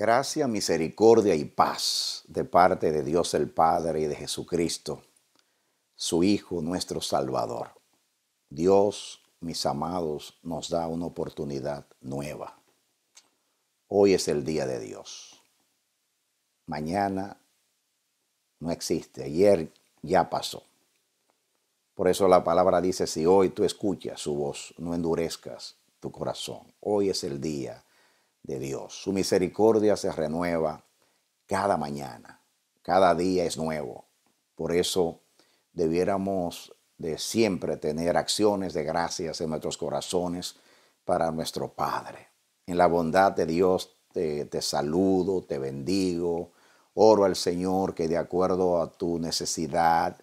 Gracia, misericordia y paz de parte de Dios el Padre y de Jesucristo, su Hijo nuestro Salvador. Dios, mis amados, nos da una oportunidad nueva. Hoy es el día de Dios. Mañana no existe. Ayer ya pasó. Por eso la palabra dice, si hoy tú escuchas su voz, no endurezcas tu corazón. Hoy es el día Dios. Su misericordia se renueva cada mañana, cada día es nuevo. Por eso debiéramos de siempre tener acciones de gracias en nuestros corazones para nuestro Padre. En la bondad de Dios te, saludo, te bendigo, oro al Señor que de acuerdo a tu necesidad,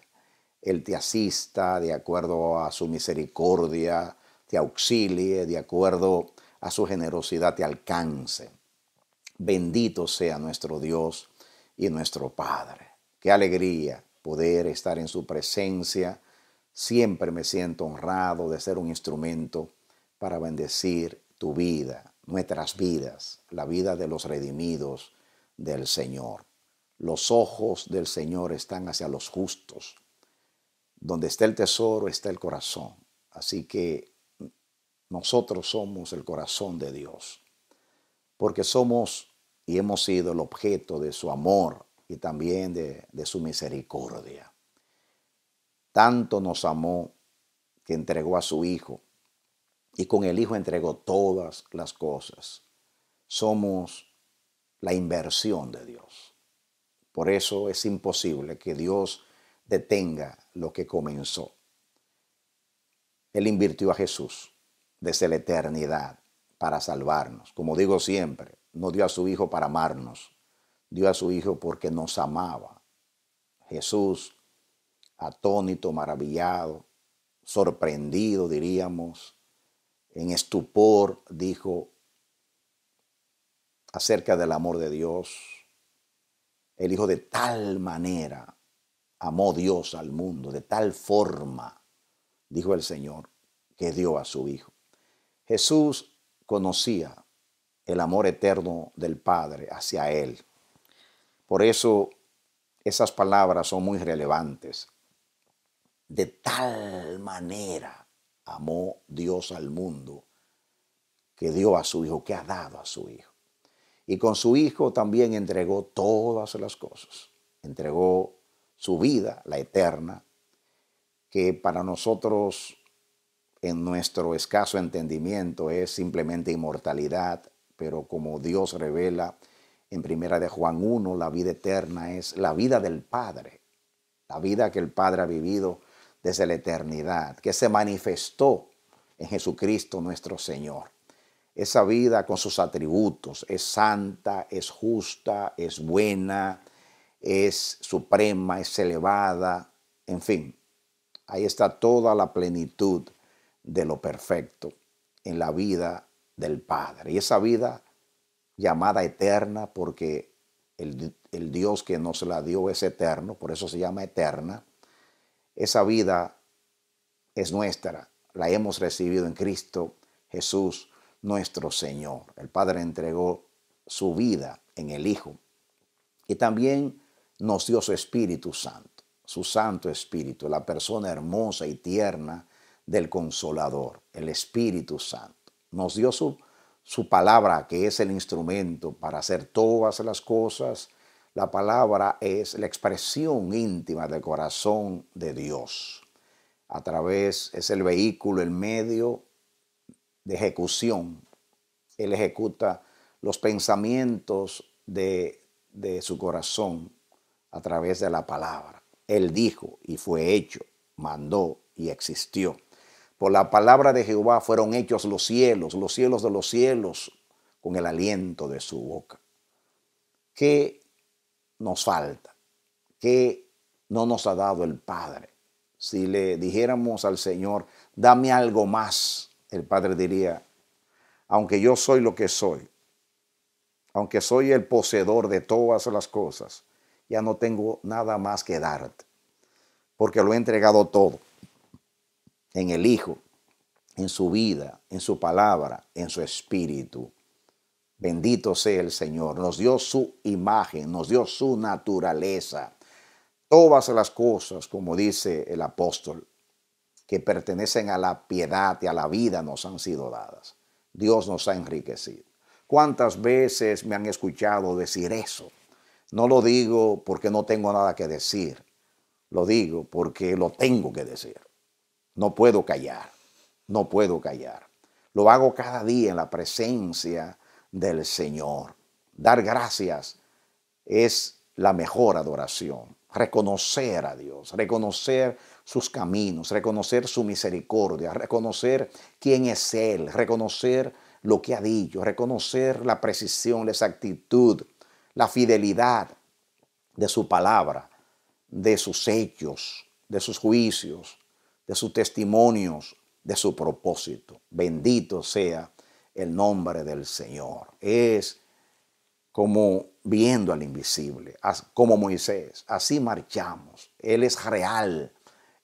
Él te asista, de acuerdo a su misericordia, te auxilie, de acuerdo a a su generosidad te alcance. Bendito sea nuestro Dios y nuestro Padre. Qué alegría poder estar en su presencia. Siempre me siento honrado de ser un instrumento para bendecir tu vida, nuestras vidas, la vida de los redimidos del Señor. Los ojos del Señor están hacia los justos. Donde está el tesoro está el corazón. Así que nosotros somos el corazón de Dios, porque somos y hemos sido el objeto de su amor y también de, su misericordia. Tanto nos amó que entregó a su Hijo y con el Hijo entregó todas las cosas. Somos la inversión de Dios. Por eso es imposible que Dios detenga lo que comenzó. Él invirtió a Jesús desde la eternidad para salvarnos. Como digo siempre, no dio a su Hijo para amarnos, dio a su Hijo porque nos amaba. Jesús, atónito, maravillado, sorprendido, diríamos, en estupor, dijo acerca del amor de Dios. El Hijo de tal manera amó Dios al mundo, de tal forma, dijo el Señor, que dio a su Hijo. Jesús conocía el amor eterno del Padre hacia Él. Por eso esas palabras son muy relevantes. De tal manera amó Dios al mundo que dio a su Hijo, que ha dado a su Hijo. Y con su Hijo también entregó todas las cosas. Entregó su vida, la eterna, que para nosotros en nuestro escaso entendimiento es simplemente inmortalidad, pero como Dios revela en Primera de Juan 1, la vida eterna es la vida del Padre, la vida que el Padre ha vivido desde la eternidad, que se manifestó en Jesucristo nuestro Señor. Esa vida con sus atributos es santa, es justa, es buena, es suprema, es elevada, en fin, ahí está toda la plenitud de lo perfecto en la vida del Padre. Y esa vida llamada eterna, porque el, Dios que nos la dio es eterno, por eso se llama eterna, esa vida es nuestra, la hemos recibido en Cristo Jesús, nuestro Señor. El Padre entregó su vida en el Hijo. Y también nos dio su Espíritu Santo, su Santo Espíritu, la persona hermosa y tierna del Consolador, el Espíritu Santo. Nos dio su, su palabra, que es el instrumento para hacer todas las cosas. La palabra es la expresión íntima del corazón de Dios. A través es el vehículo, el medio de ejecución. Él ejecuta los pensamientos de, de su corazón a través de la palabra. Él dijo y fue hecho, mandó y existió. Por la palabra de Jehová fueron hechos los cielos, los cielos de los cielos, con el aliento de su boca. ¿Qué nos falta? ¿Qué no nos ha dado el Padre? Si le dijéramos al Señor, dame algo más, el Padre diría, aunque yo soy lo que soy, aunque soy el poseedor de todas las cosas, ya no tengo nada más que darte, porque lo he entregado todo en el Hijo, en su vida, en su palabra, en su espíritu. Bendito sea el Señor. Nos dio su imagen, nos dio su naturaleza. Todas las cosas, como dice el apóstol, que pertenecen a la piedad y a la vida nos han sido dadas. Dios nos ha enriquecido. ¿Cuántas veces me han escuchado decir eso? No lo digo porque no tengo nada que decir, lo digo porque lo tengo que decir. No puedo callar, no puedo callar. Lo hago cada día en la presencia del Señor. Dar gracias es la mejor adoración. Reconocer a Dios, reconocer sus caminos, reconocer su misericordia, reconocer quién es Él, reconocer lo que ha dicho, reconocer la precisión, la exactitud, la fidelidad de su palabra, de sus hechos, de sus juicios, de sus testimonios, de su propósito. Bendito sea el nombre del Señor. Es como viendo al invisible, como Moisés. Así marchamos. Él es real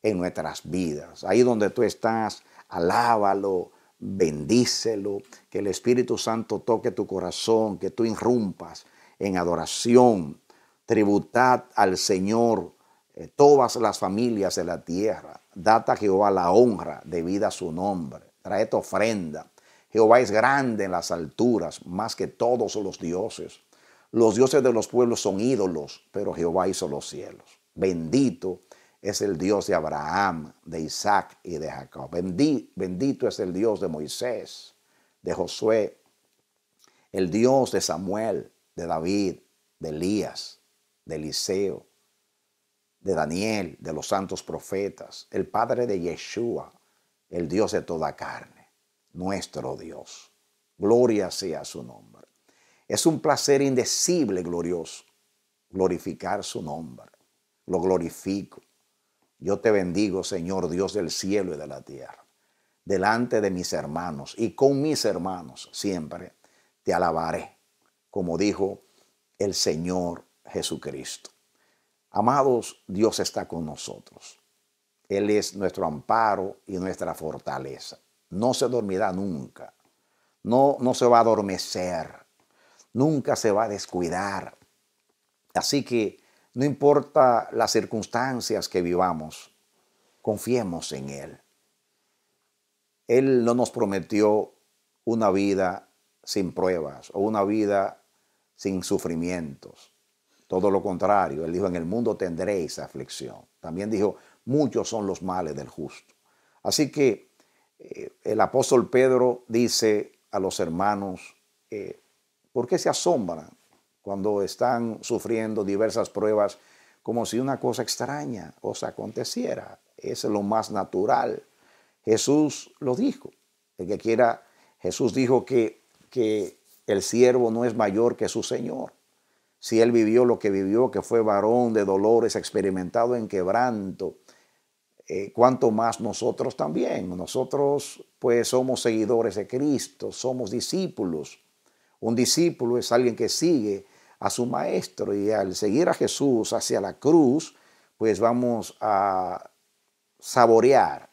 en nuestras vidas. Ahí donde tú estás, alábalo, bendícelo, que el Espíritu Santo toque tu corazón, que tú irrumpas en adoración. Tributad al Señor eh, todas las familias de la tierra. Data Jehová la honra debida a su nombre. Trae tu ofrenda. Jehová es grande en las alturas, más que todos los dioses. Los dioses de los pueblos son ídolos, pero Jehová hizo los cielos. Bendito es el Dios de Abraham, de Isaac y de Jacob. bendito es el Dios de Moisés, de Josué, el Dios de Samuel, de David, de Elías, de Eliseo, de Daniel, de los santos profetas, el Padre de Yeshua, el Dios de toda carne, nuestro Dios. Gloria sea su nombre. Es un placer indecible, glorioso, glorificar su nombre. Lo glorifico. Yo te bendigo, Señor Dios del cielo y de la tierra, delante de mis hermanos y con mis hermanos siempre te alabaré, como dijo el Señor Jesucristo. Amados, Dios está con nosotros. Él es nuestro amparo y nuestra fortaleza. No se dormirá nunca. No, no se va a adormecer. Nunca se va a descuidar. Así que no importa las circunstancias que vivamos, confiemos en Él. Él no nos prometió una vida sin pruebas o una vida sin sufrimientos. Todo lo contrario, él dijo, en el mundo tendréis aflicción. También dijo, muchos son los males del justo. Así que eh, el apóstol Pedro dice a los hermanos, eh, ¿por qué se asombran cuando están sufriendo diversas pruebas como si una cosa extraña os aconteciera? Es lo más natural. Jesús lo dijo. El que quiera, Jesús dijo que, que el siervo no es mayor que su Señor si él vivió lo que vivió, que fue varón de dolores, experimentado en quebranto, eh, ¿cuánto cuanto más nosotros también. Nosotros pues somos seguidores de Cristo, somos discípulos. Un discípulo es alguien que sigue a su maestro y al seguir a Jesús hacia la cruz, pues vamos a saborear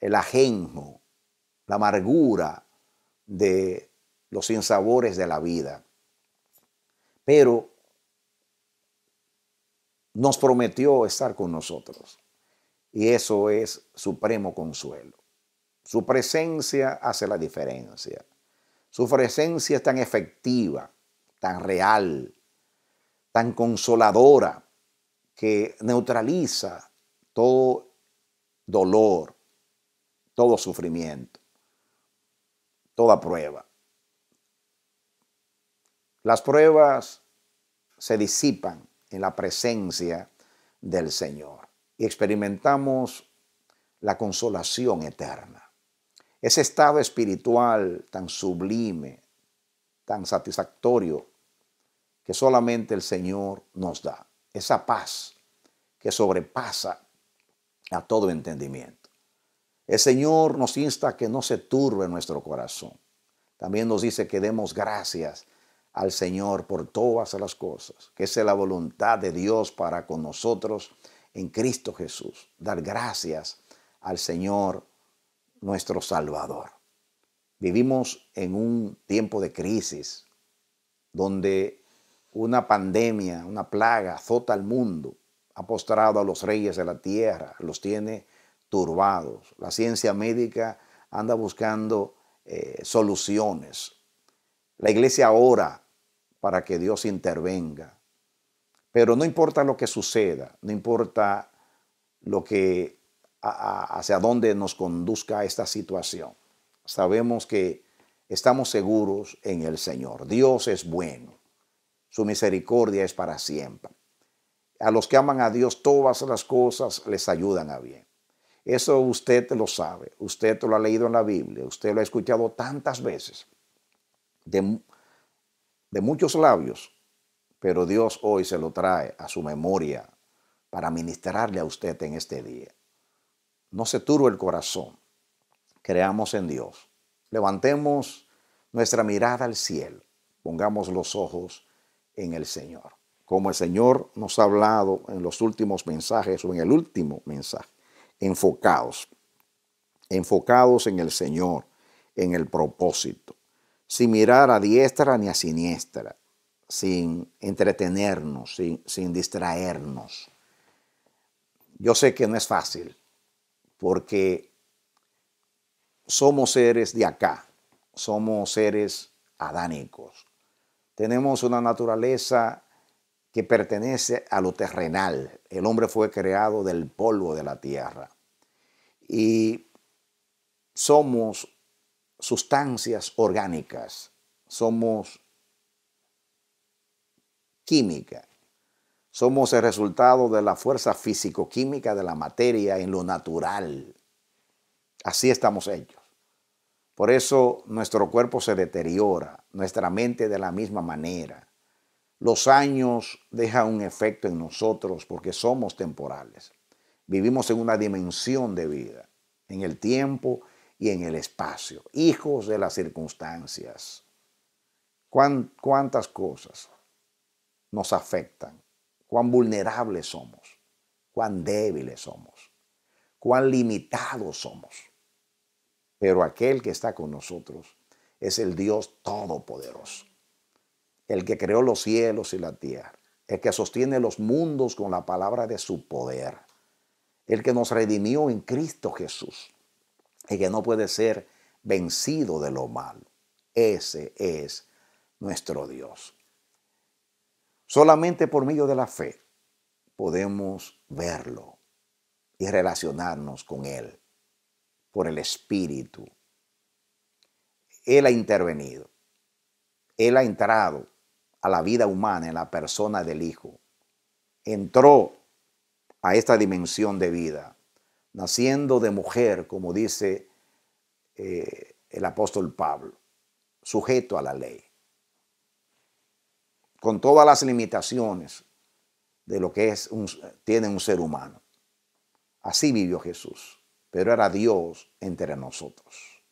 el ajenjo, la amargura de los sinsabores de la vida pero nos prometió estar con nosotros. Y eso es supremo consuelo. Su presencia hace la diferencia. Su presencia es tan efectiva, tan real, tan consoladora, que neutraliza todo dolor, todo sufrimiento, toda prueba. Las pruebas se disipan en la presencia del Señor y experimentamos la consolación eterna. Ese estado espiritual tan sublime, tan satisfactorio, que solamente el Señor nos da. Esa paz que sobrepasa a todo entendimiento. El Señor nos insta a que no se turbe nuestro corazón. También nos dice que demos gracias al Señor por todas las cosas, que es la voluntad de Dios para con nosotros en Cristo Jesús. Dar gracias al Señor nuestro Salvador. Vivimos en un tiempo de crisis donde una pandemia, una plaga azota al mundo, ha postrado a los reyes de la tierra, los tiene turbados. La ciencia médica anda buscando eh, soluciones, la iglesia ora para que Dios intervenga. Pero no importa lo que suceda, no importa lo que hacia dónde nos conduzca esta situación. Sabemos que estamos seguros en el Señor. Dios es bueno. Su misericordia es para siempre. A los que aman a Dios todas las cosas les ayudan a bien. Eso usted lo sabe, usted lo ha leído en la Biblia, usted lo ha escuchado tantas veces de, muchos labios, pero Dios hoy se lo trae a su memoria para ministrarle a usted en este día. No se turbe el corazón, creamos en Dios, levantemos nuestra mirada al cielo, pongamos los ojos en el Señor. Como el Señor nos ha hablado en los últimos mensajes o en el último mensaje, enfocados, enfocados en el Señor, en el propósito sin mirar a diestra ni a siniestra, sin entretenernos, sin, distraernos. Yo sé que no es fácil, porque somos seres de acá, somos seres adánicos. Tenemos una naturaleza que pertenece a lo terrenal. El hombre fue creado del polvo de la tierra. Y somos sustancias orgánicas, somos química, somos el resultado de la fuerza físico-química de la materia en lo natural. Así estamos ellos, Por eso nuestro cuerpo se deteriora, nuestra mente de la misma manera. Los años dejan un efecto en nosotros porque somos temporales. Vivimos en una dimensión de vida, en el tiempo y en el espacio, hijos de las circunstancias. ¿Cuántas cosas nos afectan? ¿Cuán vulnerables somos? ¿Cuán débiles somos? ¿Cuán limitados somos? Pero aquel que está con nosotros es el Dios Todopoderoso, el que creó los cielos y la tierra, el que sostiene los mundos con la palabra de su poder, el que nos redimió en Cristo Jesús y que no puede ser vencido de lo malo. Ese es nuestro Dios. Solamente por medio de la fe podemos verlo y relacionarnos con Él por el Espíritu. Él ha intervenido. Él ha entrado a la vida humana en la persona del Hijo. Entró a esta dimensión de vida naciendo de mujer, como dice eh, el apóstol Pablo, sujeto a la ley, con todas las limitaciones de lo que es tiene un ser humano. Así vivió Jesús, pero era Dios entre nosotros.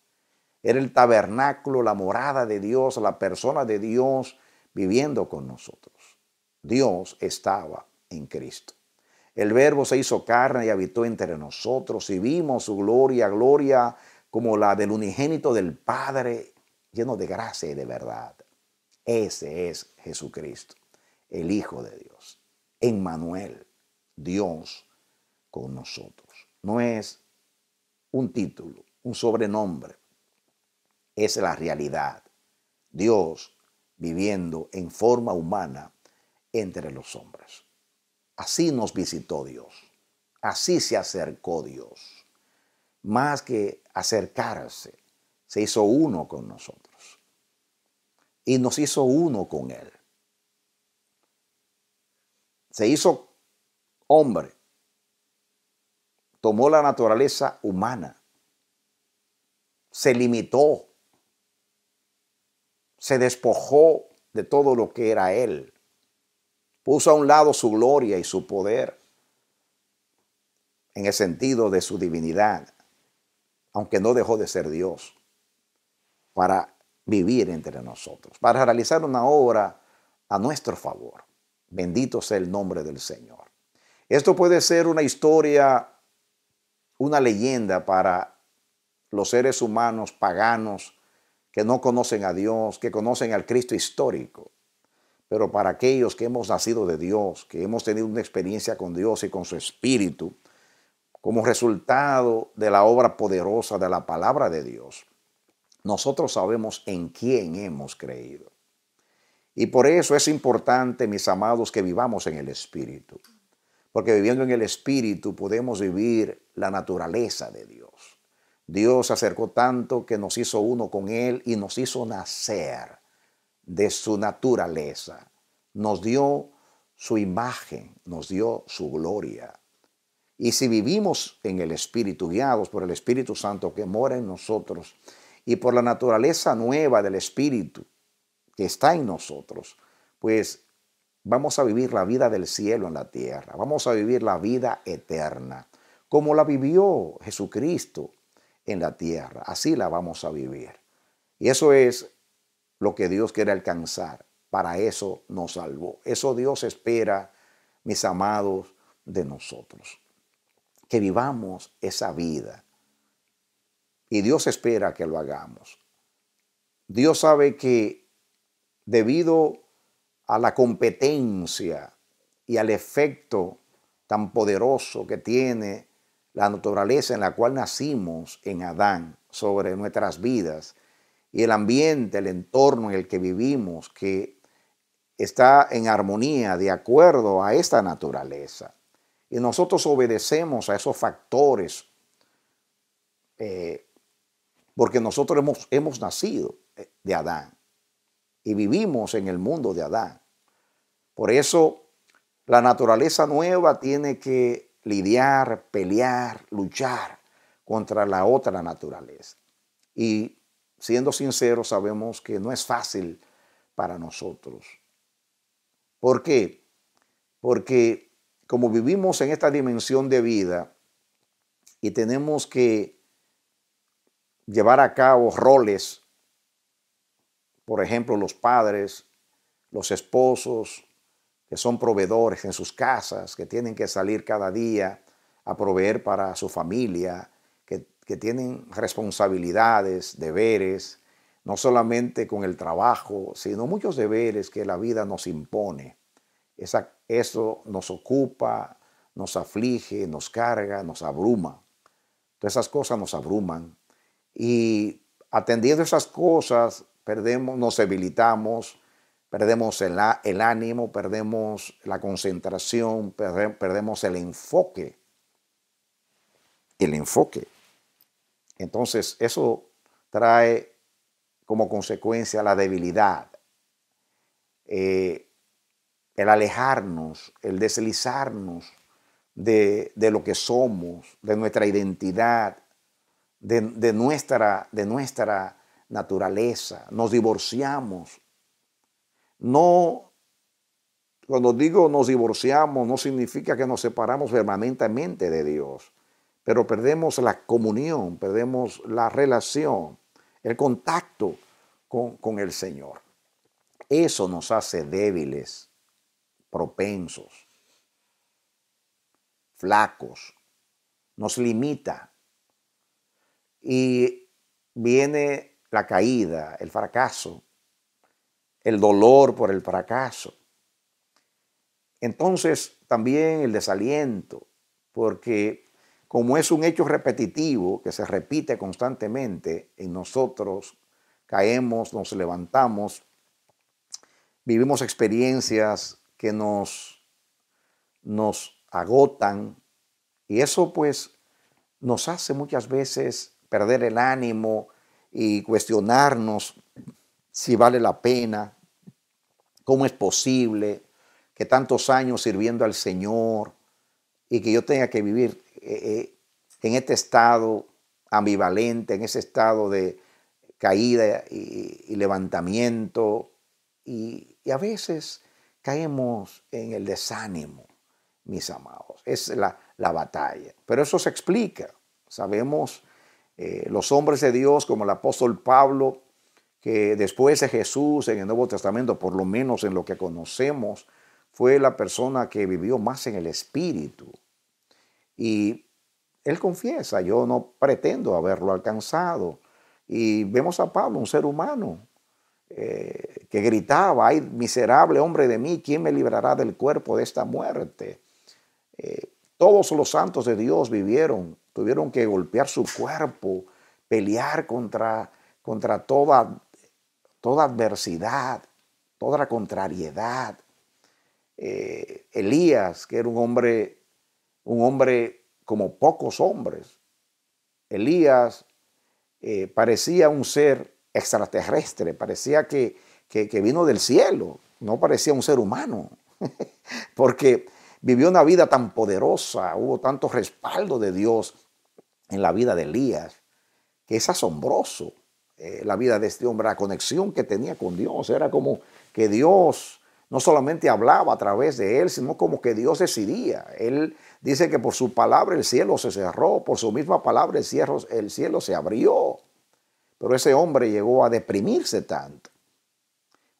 Era el tabernáculo, la morada de Dios, la persona de Dios viviendo con nosotros. Dios estaba en Cristo. El verbo se hizo carne y habitó entre nosotros y vimos su gloria, gloria como la del unigénito del Padre, lleno de gracia y de verdad. Ese es Jesucristo, el Hijo de Dios. Emmanuel, Dios con nosotros. No es un título, un sobrenombre. Es la realidad. Dios viviendo en forma humana entre los hombres. Así nos visitó Dios. Así se acercó Dios. Más que acercarse, se hizo uno con nosotros. Y nos hizo uno con Él. Se hizo hombre. Tomó la naturaleza humana. Se limitó. Se despojó de todo lo que era Él Usa a un lado su gloria y su poder en el sentido de su divinidad, aunque no dejó de ser Dios, para vivir entre nosotros, para realizar una obra a nuestro favor. Bendito sea el nombre del Señor. Esto puede ser una historia, una leyenda para los seres humanos paganos que no conocen a Dios, que conocen al Cristo histórico. Pero para aquellos que hemos nacido de Dios, que hemos tenido una experiencia con Dios y con su Espíritu, como resultado de la obra poderosa de la palabra de Dios, nosotros sabemos en quién hemos creído. Y por eso es importante, mis amados, que vivamos en el Espíritu. Porque viviendo en el Espíritu podemos vivir la naturaleza de Dios. Dios se acercó tanto que nos hizo uno con Él y nos hizo nacer de su naturaleza, nos dio su imagen, nos dio su gloria. Y si vivimos en el Espíritu, guiados por el Espíritu Santo que mora en nosotros y por la naturaleza nueva del Espíritu que está en nosotros, pues vamos a vivir la vida del cielo en la tierra, vamos a vivir la vida eterna, como la vivió Jesucristo en la tierra, así la vamos a vivir. Y eso es lo que Dios quiere alcanzar. Para eso nos salvó. Eso Dios espera, mis amados, de nosotros. Que vivamos esa vida. Y Dios espera que lo hagamos. Dios sabe que debido a la competencia y al efecto tan poderoso que tiene la naturaleza en la cual nacimos en Adán sobre nuestras vidas, y el ambiente, el entorno en el que vivimos, que está en armonía, de acuerdo a esta naturaleza. Y nosotros obedecemos a esos factores eh, porque nosotros hemos, hemos nacido eh, de Adán y vivimos en el mundo de Adán. Por eso la naturaleza nueva tiene que lidiar, pelear, luchar contra la otra naturaleza. Y siendo sinceros, sabemos que no es fácil para nosotros. ¿Por qué? Porque como vivimos en esta dimensión de vida y tenemos que llevar a cabo roles, por ejemplo, los padres, los esposos, que son proveedores en sus casas, que tienen que salir cada día a proveer para su familia, que tienen responsabilidades, deberes, no solamente con el trabajo, sino muchos deberes que la vida nos impone. Esa, eso nos ocupa, nos aflige, nos carga, nos abruma. Todas esas cosas nos abruman. Y atendiendo esas cosas, perdemos, nos debilitamos, perdemos el, ánimo, perdemos la concentración, perdemos el enfoque. El enfoque. Entonces, eso trae como consecuencia la debilidad, eh, el alejarnos, el deslizarnos de, lo que somos, de nuestra identidad, de, nuestra, de nuestra naturaleza. Nos divorciamos. No, cuando digo nos divorciamos, no significa que nos separamos permanentemente de Dios pero perdemos la comunión, perdemos la relación, el contacto con, el Señor. Eso nos hace débiles, propensos, flacos, nos limita. Y viene la caída, el fracaso, el dolor por el fracaso. Entonces también el desaliento, porque como es un hecho repetitivo que se repite constantemente en nosotros, caemos, nos levantamos, vivimos experiencias que nos, nos agotan y eso pues nos hace muchas veces perder el ánimo y cuestionarnos si vale la pena, cómo es posible que tantos años sirviendo al Señor y que yo tenga que vivir eh, eh, en este estado ambivalente, en ese estado de caída y, levantamiento. Y, a veces caemos en el desánimo, mis amados. Es la, batalla. Pero eso se explica. Sabemos eh, los hombres de Dios, como el apóstol Pablo, que después de Jesús en el Nuevo Testamento, por lo menos en lo que conocemos, fue la persona que vivió más en el Espíritu. Y él confiesa, yo no pretendo haberlo alcanzado. Y vemos a Pablo, un ser humano, eh, que gritaba, ay miserable hombre de mí, ¿quién me librará del cuerpo de esta muerte? Eh, todos los santos de Dios vivieron, tuvieron que golpear su cuerpo, pelear contra, contra toda, toda adversidad, toda contrariedad. Eh, Elías, que era un hombre un hombre como pocos hombres. Elías eh, parecía un ser extraterrestre, parecía que, vino del cielo, no parecía un ser humano, porque vivió una vida tan poderosa, hubo tanto respaldo de Dios en la vida de Elías, que es asombroso eh, la vida de este hombre, la conexión que tenía con Dios, era como que Dios no solamente hablaba a través de él, sino como que Dios decidía, él Dice que por su palabra el cielo se cerró, por su misma palabra el cielo, el cielo se abrió. Pero ese hombre llegó a deprimirse tanto.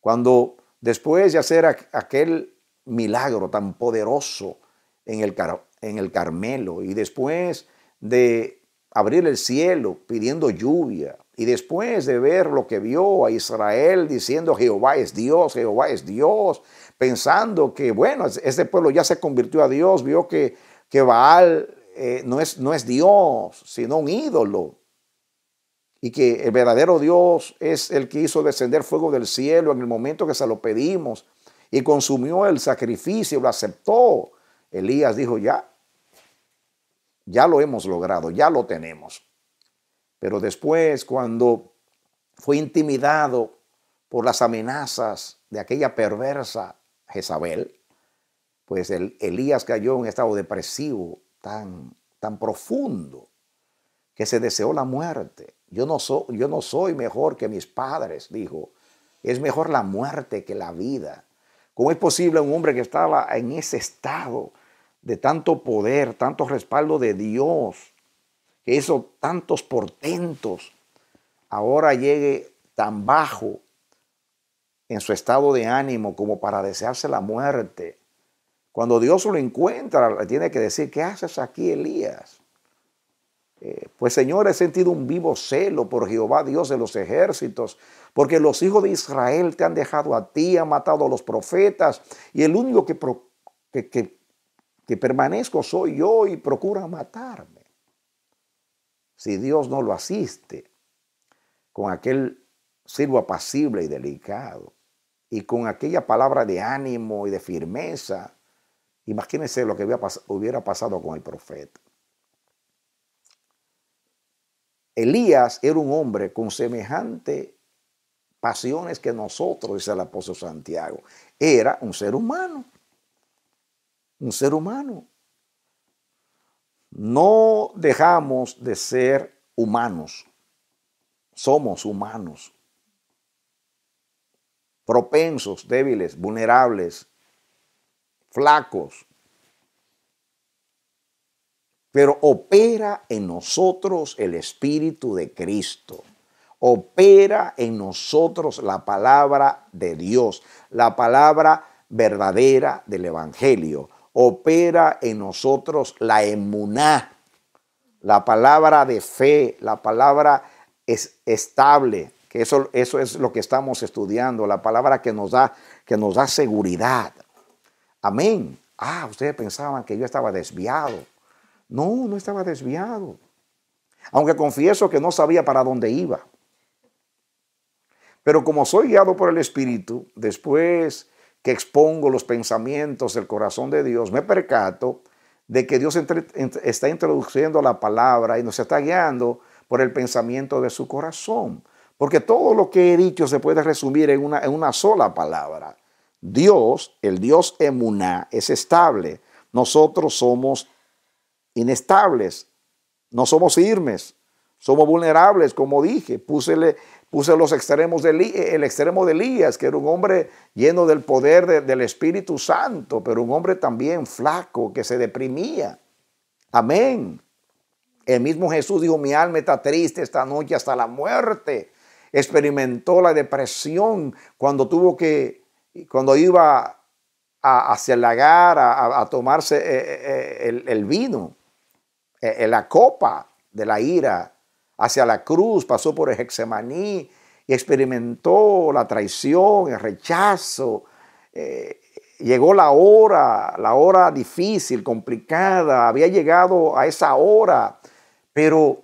Cuando después de hacer aquel milagro tan poderoso en el, en el Carmelo y después de abrir el cielo pidiendo lluvia y después de ver lo que vio a Israel diciendo Jehová es Dios, Jehová es Dios, pensando que bueno, este pueblo ya se convirtió a Dios, vio que que Baal eh, no, es, no es Dios, sino un ídolo. Y que el verdadero Dios es el que hizo descender fuego del cielo en el momento que se lo pedimos y consumió el sacrificio, lo aceptó. Elías dijo, ya, ya lo hemos logrado, ya lo tenemos. Pero después, cuando fue intimidado por las amenazas de aquella perversa Jezabel, pues el, Elías cayó en un estado depresivo tan, tan profundo que se deseó la muerte. Yo no, soy yo no soy mejor que mis padres, dijo. Es mejor la muerte que la vida. ¿Cómo es posible un hombre que estaba en ese estado de tanto poder, tanto respaldo de Dios, que hizo tantos portentos, ahora llegue tan bajo en su estado de ánimo como para desearse la muerte? Cuando Dios lo encuentra, le tiene que decir, ¿qué haces aquí, Elías? Eh, pues Señor, he sentido un vivo celo por Jehová, Dios de los ejércitos, porque los hijos de Israel te han dejado a ti, han matado a los profetas, y el único que, permanezco soy yo y procura matarme. Si Dios no lo asiste con aquel sirvo apacible y delicado, y con aquella palabra de ánimo y de firmeza, Imagínense lo que hubiera pasado con el profeta. Elías era un hombre con semejante pasiones que nosotros, dice el apóstol Santiago. Era un ser humano. Un ser humano. No dejamos de ser humanos. Somos humanos. Propensos, débiles, vulnerables, flacos, pero opera en nosotros el Espíritu de Cristo. Opera en nosotros la palabra de Dios, la palabra verdadera del Evangelio. Opera en nosotros la emuná, la palabra de fe, la palabra es estable, que eso, eso es lo que estamos estudiando, la palabra que nos da, que nos da seguridad, Amén. Ah, ustedes pensaban que yo estaba desviado. No, no estaba desviado. Aunque confieso que no sabía para dónde iba. Pero como soy guiado por el Espíritu, después que expongo los pensamientos del corazón de Dios, me percato de que Dios está introduciendo la palabra y nos está guiando por el pensamiento de su corazón. Porque todo lo que he dicho se puede resumir en en una sola palabra. Dios, el Dios Emuná, es estable. Nosotros somos inestables, no somos firmes, somos vulnerables, como dije. puse los extremos del el extremo de Elías, que era un hombre lleno del poder del Espíritu Santo, pero un hombre también flaco, que se deprimía. Amén. El mismo Jesús dijo, mi alma está triste esta noche hasta la muerte. Experimentó la depresión cuando tuvo que cuando iba hacia el lagar a, tomarse eh, eh, eh, el, vino, la copa de la ira, hacia la cruz, pasó por el Hexemaní y experimentó la traición, el rechazo. llegó la hora, la hora difícil, complicada, había llegado a esa hora, pero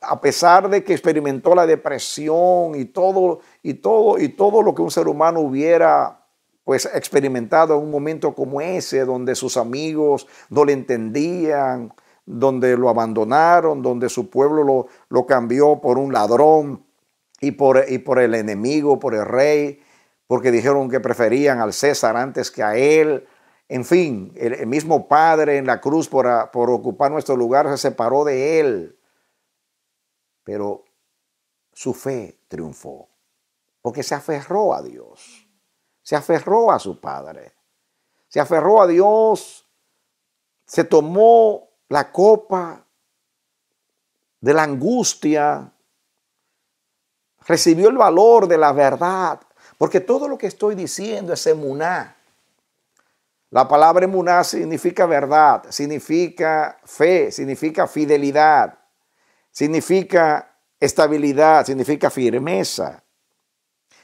a pesar de que experimentó la depresión y todo y todo, y todo lo que un ser humano hubiera pues experimentado en un momento como ese, donde sus amigos no le entendían, donde lo abandonaron, donde su pueblo lo, cambió por un ladrón y por, por el enemigo, por el rey, porque dijeron que preferían al César antes que a él. En fin, el, mismo Padre en la cruz por ocupar nuestro lugar se separó de él, pero su fe triunfó porque se aferró a Dios, se aferró a su Padre, se aferró a Dios, se tomó la copa de la angustia, recibió el valor de la verdad, porque todo lo que estoy diciendo es emuná. La palabra emuná significa verdad, significa fe, significa fidelidad, significa estabilidad, significa firmeza.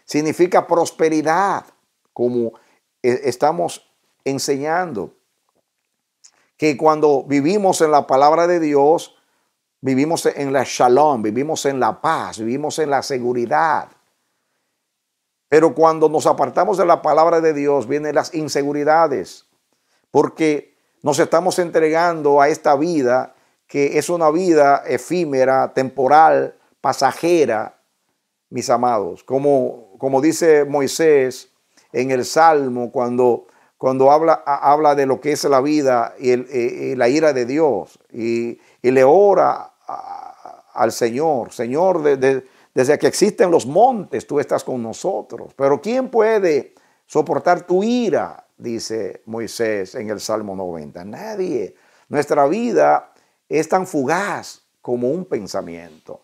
Significa prosperidad, como e, estamos enseñando. Que cuando vivimos en la palabra de Dios, vivimos en la shalom, vivimos en la paz, vivimos en la seguridad. Pero cuando nos apartamos de la palabra de Dios, vienen las inseguridades, porque nos estamos entregando a esta vida que es una vida efímera, temporal, pasajera, mis amados, como como dice Moisés en el Salmo, cuando, cuando habla, habla de lo que es la vida y, eh, eh, la ira de Dios, y, le ora al Señor, Señor, desde que existen los montes, tú estás con nosotros, pero ¿quién puede soportar tu ira? Dice Moisés en el Salmo 90. Nadie. Nuestra vida es tan fugaz como un pensamiento.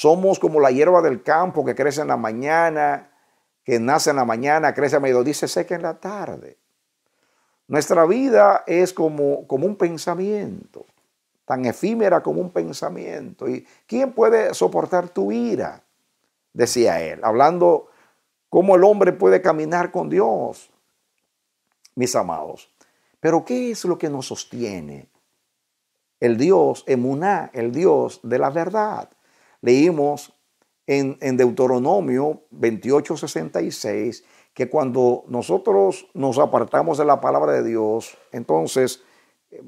Somos como la hierba del campo que crece en la mañana, que nace en la mañana, crece a mediodía dice, seca en la tarde. Nuestra vida es como, como un pensamiento, tan efímera como un pensamiento. ¿Y quién puede soportar tu ira? Decía él, hablando cómo el hombre puede caminar con Dios, mis amados. Pero ¿qué es lo que nos sostiene? El Dios, Emuná, el Dios de la verdad. Leímos en, Deuteronomio Deuteronomio 66, que cuando nosotros nos apartamos de la palabra de Dios, entonces eh,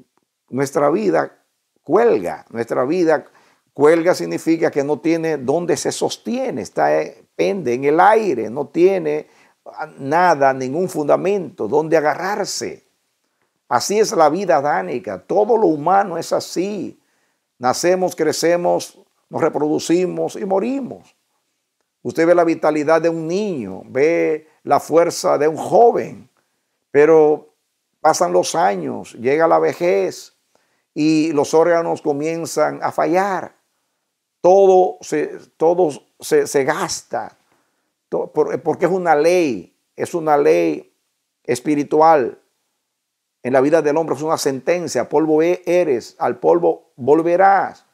nuestra vida cuelga, nuestra vida cuelga significa que no tiene dónde se sostiene, está eh, pende en el aire, no tiene ah, nada, ningún fundamento donde agarrarse. Así es la vida dánica, todo lo humano es así. Nacemos, crecemos, nos reproducimos y morimos. Usted ve la vitalidad de un niño, ve la fuerza de un joven, pero pasan los años, llega la vejez y los órganos comienzan a fallar. Todo se, se, gasta, porque es una ley, es una ley espiritual. En la vida del hombre es una sentencia, polvo e-, eres, al polvo volverás.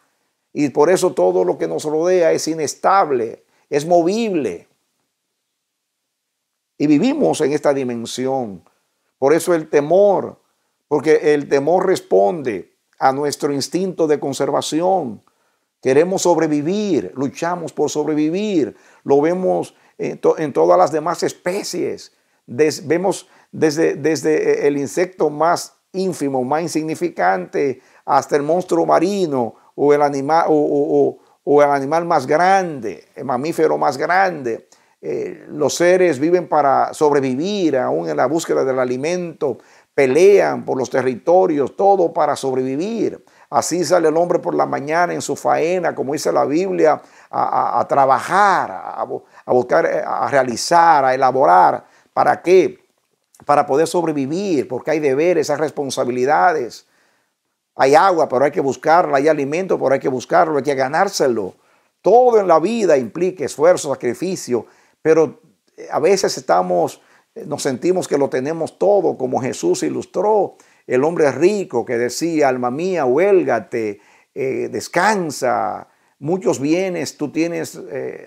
Y por eso todo lo que nos rodea es inestable, es movible. Y vivimos en esta dimensión. Por eso el temor, porque el temor responde a nuestro instinto de conservación. Queremos sobrevivir, luchamos por sobrevivir. Lo vemos en, todas las demás especies. vemos desde, desde eh, el insecto más ínfimo, más insignificante, hasta el monstruo marino o el animal, o, el animal más grande, el mamífero más grande. Eh, los seres viven para sobrevivir, aún en la búsqueda del alimento, pelean por los territorios, todo para sobrevivir. Así sale el hombre por la mañana en su faena, como dice la Biblia, a, trabajar, a, a buscar, eh, a realizar, a elaborar. ¿Para qué? Para poder sobrevivir, porque hay deberes, hay responsabilidades. Hay agua, pero hay que buscarla, hay alimento, pero hay que buscarlo, hay que ganárselo. Todo en la vida implica esfuerzo, sacrificio, pero eh, a veces estamos, eh, nos sentimos que lo tenemos todo, como Jesús ilustró, el hombre rico que decía, alma mía, huélgate, eh, descansa, muchos bienes tú tienes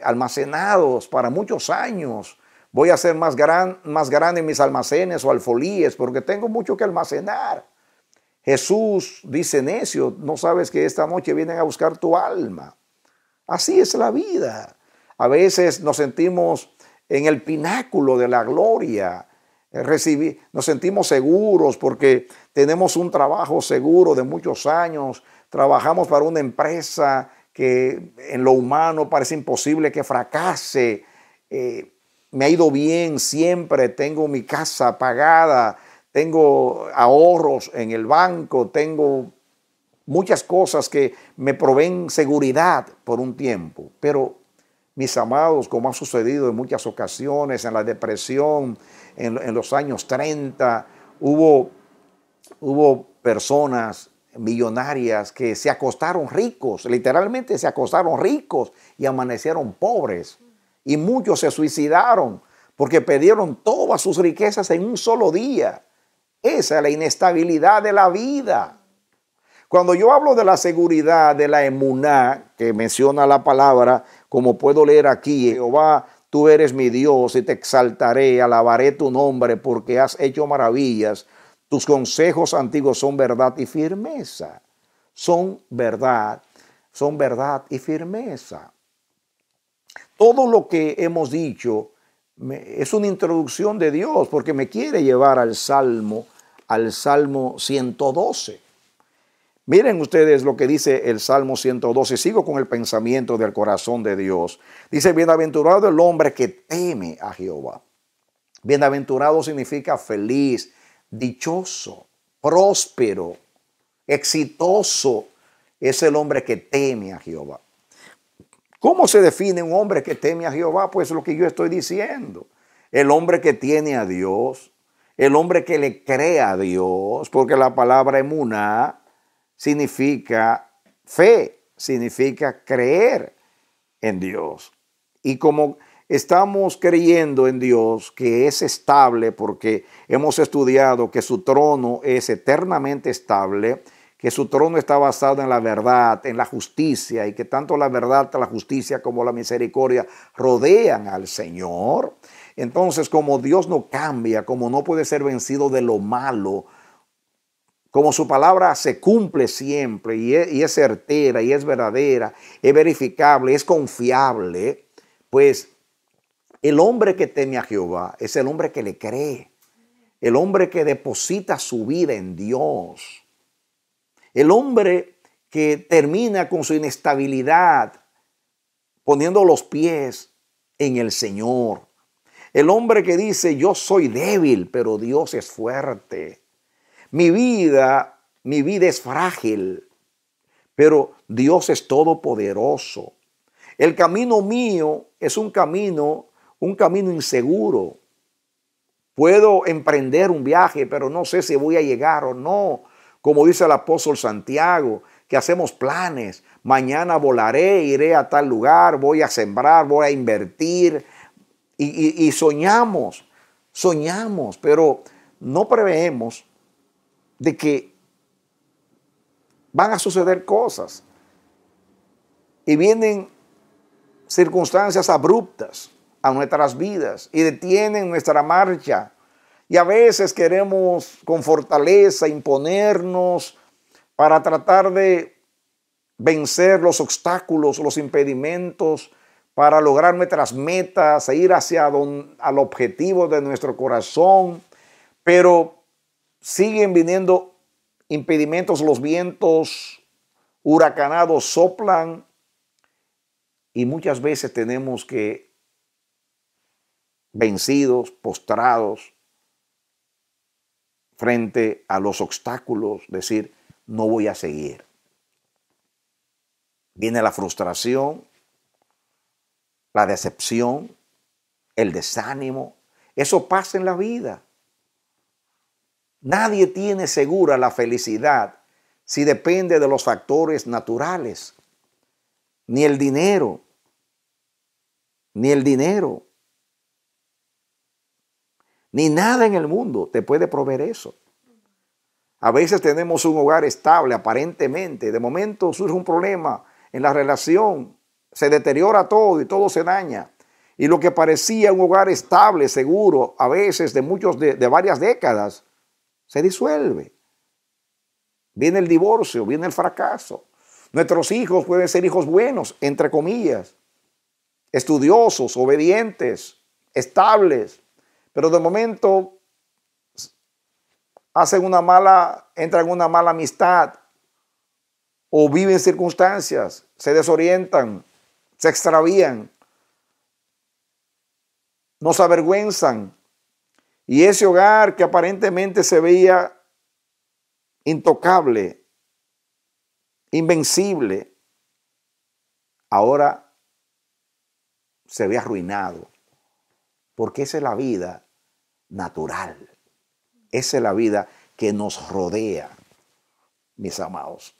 almacenados para muchos años. Voy a ser más, gran, más grande mis almacenes o alfolíes porque tengo mucho que almacenar. Jesús dice, necio, no sabes que esta noche vienen a buscar tu alma. Así es la vida. A veces nos sentimos en el pináculo de la gloria. Eh, nos sentimos seguros porque tenemos un trabajo seguro de muchos años, trabajamos para una empresa que en lo humano parece imposible que fracase. Eh, me ha ido bien siempre, tengo mi casa pagada, tengo ahorros en el banco, tengo muchas cosas que me proveen seguridad por un tiempo, pero mis amados, como ha sucedido en muchas ocasiones, en la depresión, en, los años 30, hubo, hubo personas millonarias que se acostaron ricos, literalmente se acostaron ricos y amanecieron pobres. Y muchos se suicidaron porque perdieron todas sus riquezas en un solo día. Esa es la inestabilidad de la vida. Cuando yo hablo de la seguridad, de la emuná, que menciona la palabra, como puedo leer aquí, Jehová, tú eres mi Dios y te exaltaré, alabaré tu nombre porque has hecho maravillas. Tus consejos antiguos son verdad y firmeza. Son verdad, son verdad y firmeza. Todo lo que hemos dicho es una introducción de Dios porque me quiere llevar al Salmo, al Salmo 112. Miren ustedes lo que dice el Salmo 112. Sigo con el pensamiento del corazón de Dios. Dice, bienaventurado el hombre que teme a Jehová. Bienaventurado significa feliz, dichoso, próspero, exitoso. Es el hombre que teme a Jehová. ¿Cómo se define un hombre que teme a Jehová? Pues lo que yo estoy diciendo. El hombre que tiene a Dios, el hombre que le cree a Dios, porque la palabra emuna significa fe, significa creer en Dios. Y como estamos creyendo en Dios, que es estable, porque hemos estudiado que su trono es eternamente estable, que su trono está basado en la verdad, en la justicia, y que tanto la verdad, la justicia como la misericordia rodean al Señor. Entonces, como Dios no cambia, como no puede ser vencido de lo malo, como su palabra se cumple siempre y e, es, certera y es verdadera, es verificable, es confiable, pues el hombre que teme a Jehová es el hombre que le cree, el hombre que deposita su vida en Dios. El hombre que termina con su inestabilidad poniendo los pies en el Señor. El hombre que dice, yo soy débil, pero Dios es fuerte. Mi vida, mi vida es frágil, pero Dios es todopoderoso. El camino mío es un camino, un camino inseguro. Puedo emprender un viaje, pero no sé si voy a llegar o no. Como dice el apóstol Santiago, que hacemos planes, mañana volaré, iré a tal lugar, voy a sembrar, voy a invertir, y, soñamos, soñamos, pero no preveemos de que van a suceder cosas y vienen circunstancias abruptas a nuestras vidas y detienen nuestra marcha y a veces queremos con fortaleza imponernos para tratar de vencer los obstáculos, los impedimentos, para lograr nuestras metas, e ir hacia el al objetivo de nuestro corazón. Pero siguen viniendo impedimentos, los vientos huracanados soplan y muchas veces tenemos que vencidos, postrados, frente a los obstáculos, decir, no voy a seguir. Viene la frustración, la decepción, el desánimo. Eso pasa en la vida. Nadie tiene segura la felicidad si depende de los factores naturales, ni el dinero, ni el dinero, ni nada en el mundo te puede proveer eso. A veces tenemos un hogar estable aparentemente, de momento surge un problema en la relación, se deteriora todo y todo se daña. Y lo que parecía un hogar estable, seguro, a veces de muchos de, varias décadas, se disuelve. Viene el divorcio, viene el fracaso. Nuestros hijos pueden ser hijos buenos, entre comillas, estudiosos, obedientes, estables, pero de momento hacen una mala, entran en una mala amistad o viven circunstancias, se desorientan, se extravían, nos avergüenzan. Y ese hogar que aparentemente se veía intocable, invencible, ahora se ve arruinado porque esa es la vida natural, esa es la vida que nos rodea, mis amados.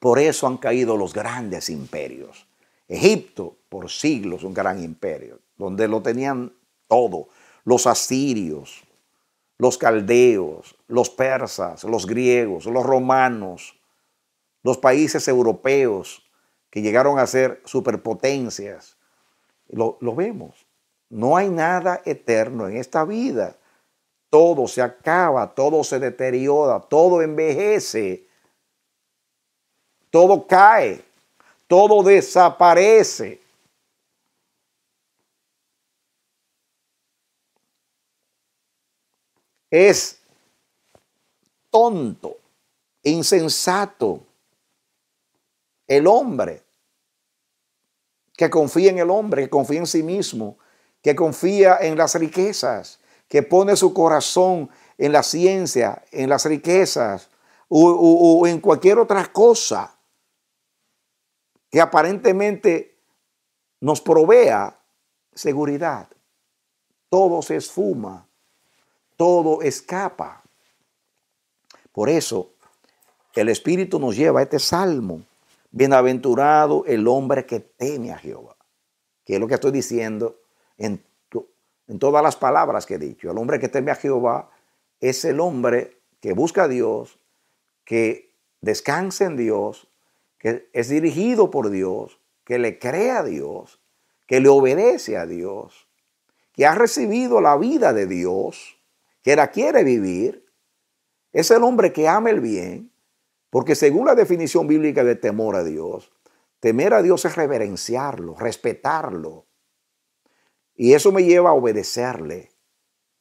Por eso han caído los grandes imperios. Egipto, por siglos, un gran imperio, donde lo tenían todo, los asirios, los caldeos, los persas, los griegos, los romanos, los países europeos que llegaron a ser superpotencias. Lo, lo vemos. No hay nada eterno en esta vida. Todo se acaba, todo se deteriora, todo envejece, todo cae, todo desaparece. Es tonto, insensato el hombre que confía en el hombre, que confía en sí mismo, que confía en las riquezas, que pone su corazón en la ciencia, en las riquezas o, en cualquier otra cosa que aparentemente nos provea seguridad. Todo se esfuma, todo escapa. Por eso el Espíritu nos lleva a este salmo. Bienaventurado el hombre que teme a Jehová. Que es lo que estoy diciendo en, todas las palabras que he dicho. El hombre que teme a Jehová es el hombre que busca a Dios, que descansa en Dios, que es dirigido por Dios, que le cree a Dios, que le obedece a Dios, que ha recibido la vida de Dios, que la quiere vivir. Es el hombre que ama el bien, porque según la definición bíblica de temor a Dios, temer a Dios es reverenciarlo, respetarlo, y eso me lleva a obedecerle.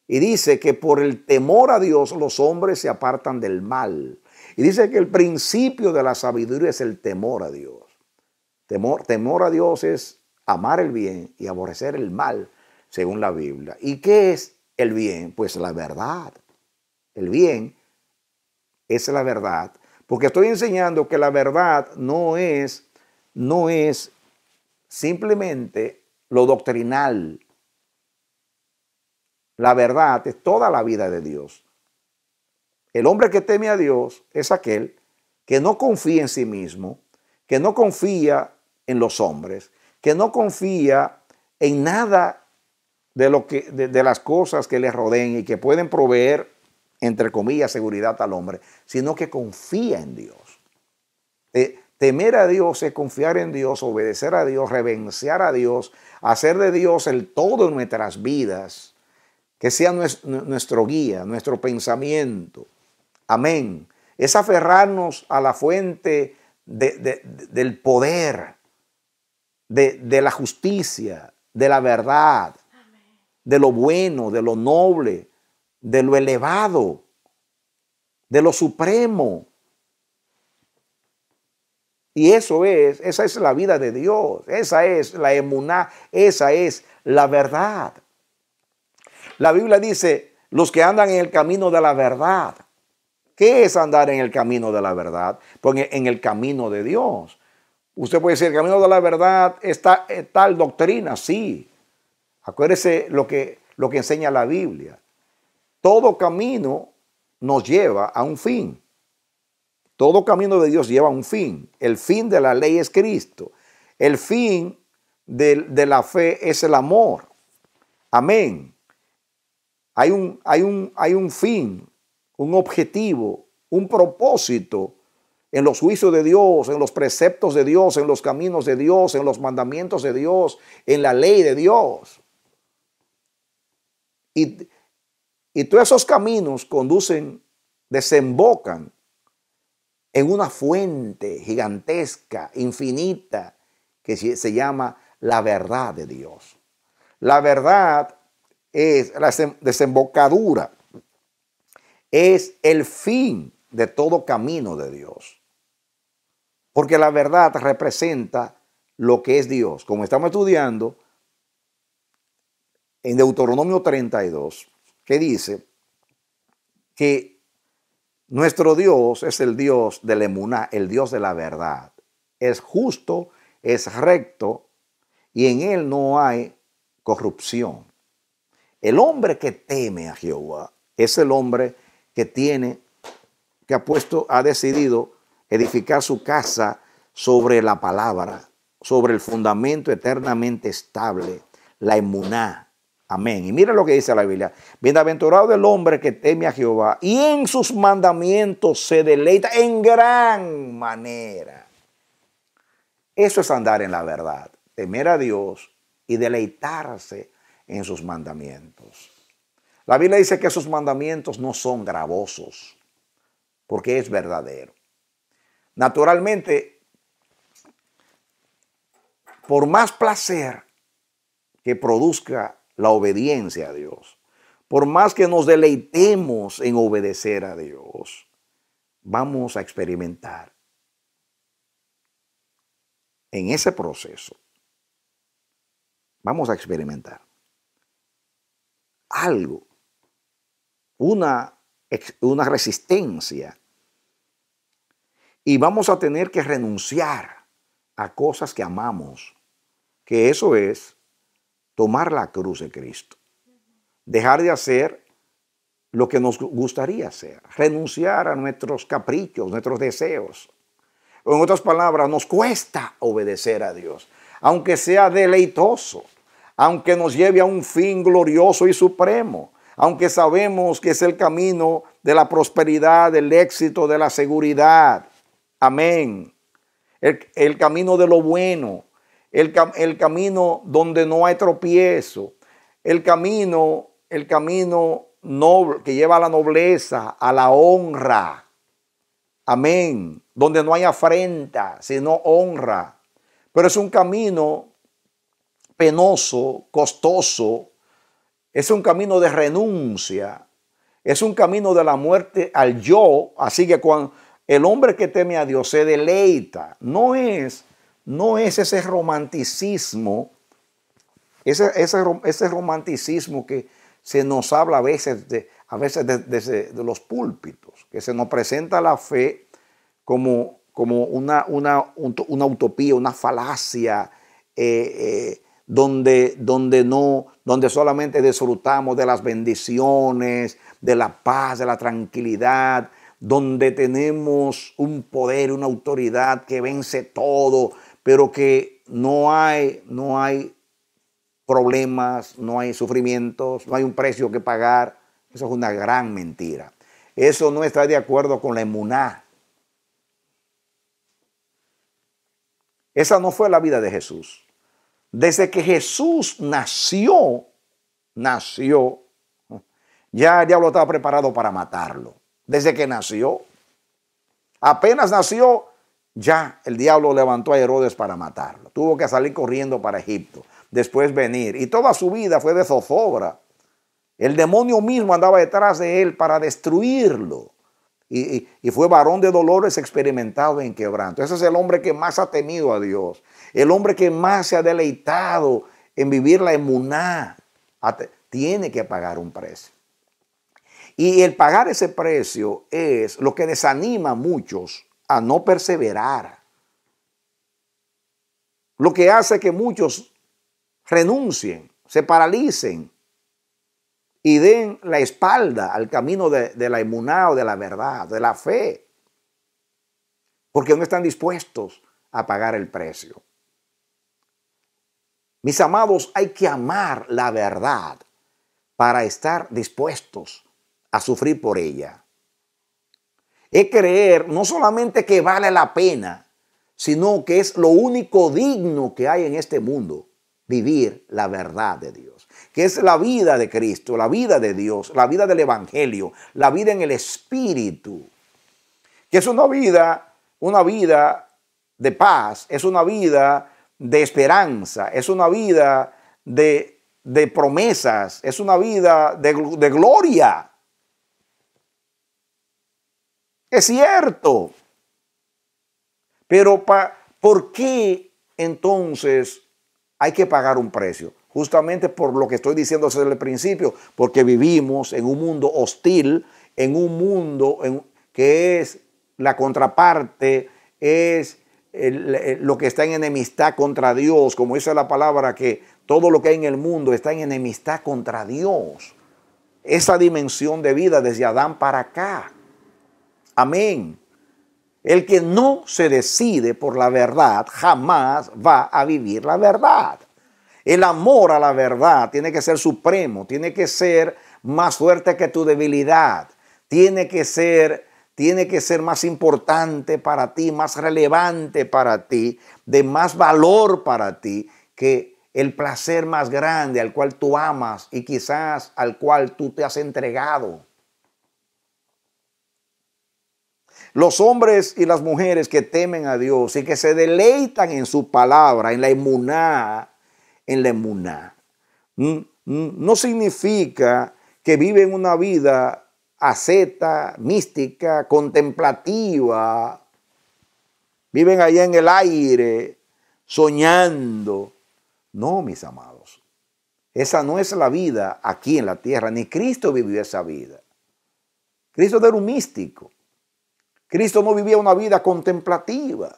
Y dice que por el temor a Dios los hombres se apartan del mal. Y dice que el principio de la sabiduría es el temor a Dios. Temor, temor a Dios es amar el bien y aborrecer el mal, según la Biblia. ¿Y qué es el bien? Pues la verdad. El bien es la verdad. Porque estoy enseñando que la verdad no es, no es simplemente lo doctrinal, la verdad es toda la vida de Dios. El hombre que teme a Dios es aquel que no confía en sí mismo, que no confía en los hombres, que no confía en nada de, lo que, de, las cosas que le rodeen y que pueden proveer, entre comillas, seguridad al hombre, sino que confía en Dios. Eh, temer a Dios es confiar en Dios, obedecer a Dios, revenciar a Dios, hacer de Dios el todo en nuestras vidas que sea nuestro guía, nuestro pensamiento. Amén. Es aferrarnos a la fuente del poder, de, la justicia, de la verdad, de lo bueno, de lo noble, de lo elevado, de lo supremo. Y eso es, esa es la vida de Dios, esa es la emuná, esa es la verdad. La Biblia dice, los que andan en el camino de la verdad. ¿Qué es andar en el camino de la verdad? Pues en el camino de Dios. Usted puede decir, el camino de la verdad está tal doctrina, sí. Acuérdese lo que, lo que enseña la Biblia. Todo camino nos lleva a un fin. Todo camino de Dios lleva a un fin. El fin de la ley es Cristo. El fin de la fe es el amor. Amén. Hay un, hay un, hay un fin, un objetivo, un propósito en los juicios de Dios, en los preceptos de Dios, en los caminos de Dios, en los mandamientos de Dios, en la ley de Dios. Y, y todos esos caminos conducen, desembocan en una fuente gigantesca, infinita, que se llama la verdad de Dios. La verdad es la desembocadura, es el fin de todo camino de Dios. Porque la verdad representa lo que es Dios. Como estamos estudiando en Deuteronomio 32, que dice que nuestro Dios es el Dios de Emuná, el Dios de la verdad. Es justo, es recto y en Él no hay corrupción. El hombre que teme a Jehová es el hombre que tiene, que ha puesto, ha decidido edificar su casa sobre la palabra, sobre el fundamento eternamente estable, la emuná. Amén. Y mira lo que dice la Biblia. Bienaventurado el hombre que teme a Jehová y en sus mandamientos se deleita en gran manera. Eso es andar en la verdad, temer a Dios y deleitarse en sus mandamientos. La Biblia dice que esos mandamientos no son gravosos, porque es verdadero. Naturalmente, por más placer que produzca la obediencia a Dios, por más que nos deleitemos en obedecer a Dios, vamos a experimentar en ese proceso. Vamos a experimentar algo, una, una resistencia. Y vamos a tener que renunciar a cosas que amamos, que eso es tomar la cruz de Cristo. Dejar de hacer lo que nos gustaría hacer, renunciar a nuestros caprichos, nuestros deseos. en otras palabras, nos cuesta obedecer a Dios, aunque sea deleitoso aunque nos lleve a un fin glorioso y supremo, aunque sabemos que es el camino de la prosperidad, del éxito, de la seguridad. Amén. El, camino de lo bueno, el, camino donde no hay tropiezo, el camino, el camino noble, que lleva a la nobleza, a la honra. Amén. Donde no hay afrenta, sino honra. Pero es un camino penoso, costoso, es un camino de renuncia, es un camino de la muerte al yo, así que cuando el hombre que teme a Dios se deleita, no es, no es ese romanticismo, ese, romanticismo que se nos habla a veces, de, a veces los púlpitos, que se nos presenta la fe como como una, una, utopía, una falacia, eh, eh, donde, donde, no, donde solamente disfrutamos de las bendiciones, de la paz, de la tranquilidad, donde tenemos un poder, una autoridad que vence todo, pero que no hay, no hay problemas, no hay sufrimientos, no hay un precio que pagar. Eso es una gran mentira. Eso no está de acuerdo con la emuná. Esa no fue la vida de Jesús. Desde que Jesús nació, nació, ya el diablo estaba preparado para matarlo. Desde que nació, apenas nació, ya el diablo levantó a Herodes para matarlo. Tuvo que salir corriendo para Egipto, después venir. Y toda su vida fue de zozobra. El demonio mismo andaba detrás de él para destruirlo y, fue varón de dolores experimentado en quebranto. Ese es el hombre que más ha temido a Dios, el hombre que más se ha deleitado en vivir la emuná. Tiene que pagar un precio. Y el pagar ese precio es lo que desanima a muchos a no perseverar. Lo que hace que muchos renuncien, se paralicen, y den la espalda al camino de, la emuná o de la verdad, de la fe, porque no están dispuestos a pagar el precio. Mis amados, hay que amar la verdad para estar dispuestos a sufrir por ella. Es creer no solamente que vale la pena, sino que es lo único digno que hay en este mundo, vivir la verdad de Dios que es la vida de Cristo, la vida de Dios, la vida del Evangelio, la vida en el Espíritu, que es una vida, una vida de paz, es una vida de esperanza, es una vida de, promesas, es una vida de, gloria. Es cierto. Pero ¿por qué entonces hay que pagar un precio? justamente por lo que estoy diciendo desde el principio, porque vivimos en un mundo hostil, en un mundo en, que es la contraparte, es lo que está en enemistad contra Dios, como dice la palabra, que todo lo que hay en el mundo está en enemistad contra Dios. Esa dimensión de vida desde Adán para acá. Amén. El que no se decide por la verdad jamás va a vivir la verdad. El amor a la verdad tiene que ser supremo, tiene que ser más fuerte que tu debilidad, tiene que ser tiene que ser más importante para ti, más relevante para ti, de más valor para ti que el placer más grande al cual tú amas y quizás al cual tú te has entregado. Los hombres y las mujeres que temen a Dios y que se deleitan en su palabra, en la inmunidad, en la emuná. Mm, mm, no significa que viven una vida aceta, mística, contemplativa. Viven allá en el aire, soñando. No, mis amados. Esa no es la vida aquí en la tierra, ni Cristo vivió esa vida. Cristo era un místico. Cristo no vivía una vida contemplativa.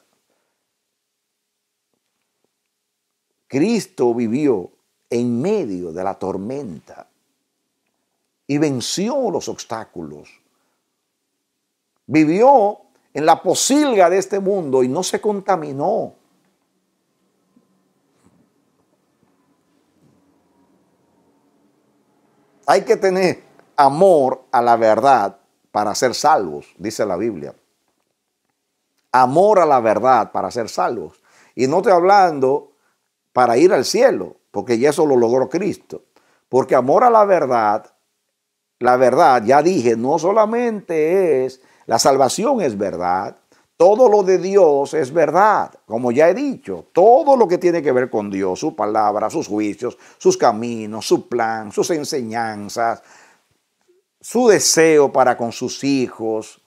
Cristo vivió en medio de la tormenta y venció los obstáculos. Vivió en la posilga de este mundo y no se contaminó. Hay que tener amor a la verdad para ser salvos, dice la Biblia. Amor a la verdad para ser salvos. Y no estoy hablando para ir al cielo, porque ya eso lo logró Cristo. Porque amor a la verdad, la verdad, ya dije, no solamente es, la salvación es verdad, todo lo de Dios es verdad, como ya he dicho, todo lo que tiene que ver con Dios, su palabra, sus juicios, sus caminos, su plan, sus enseñanzas, su deseo para con sus hijos,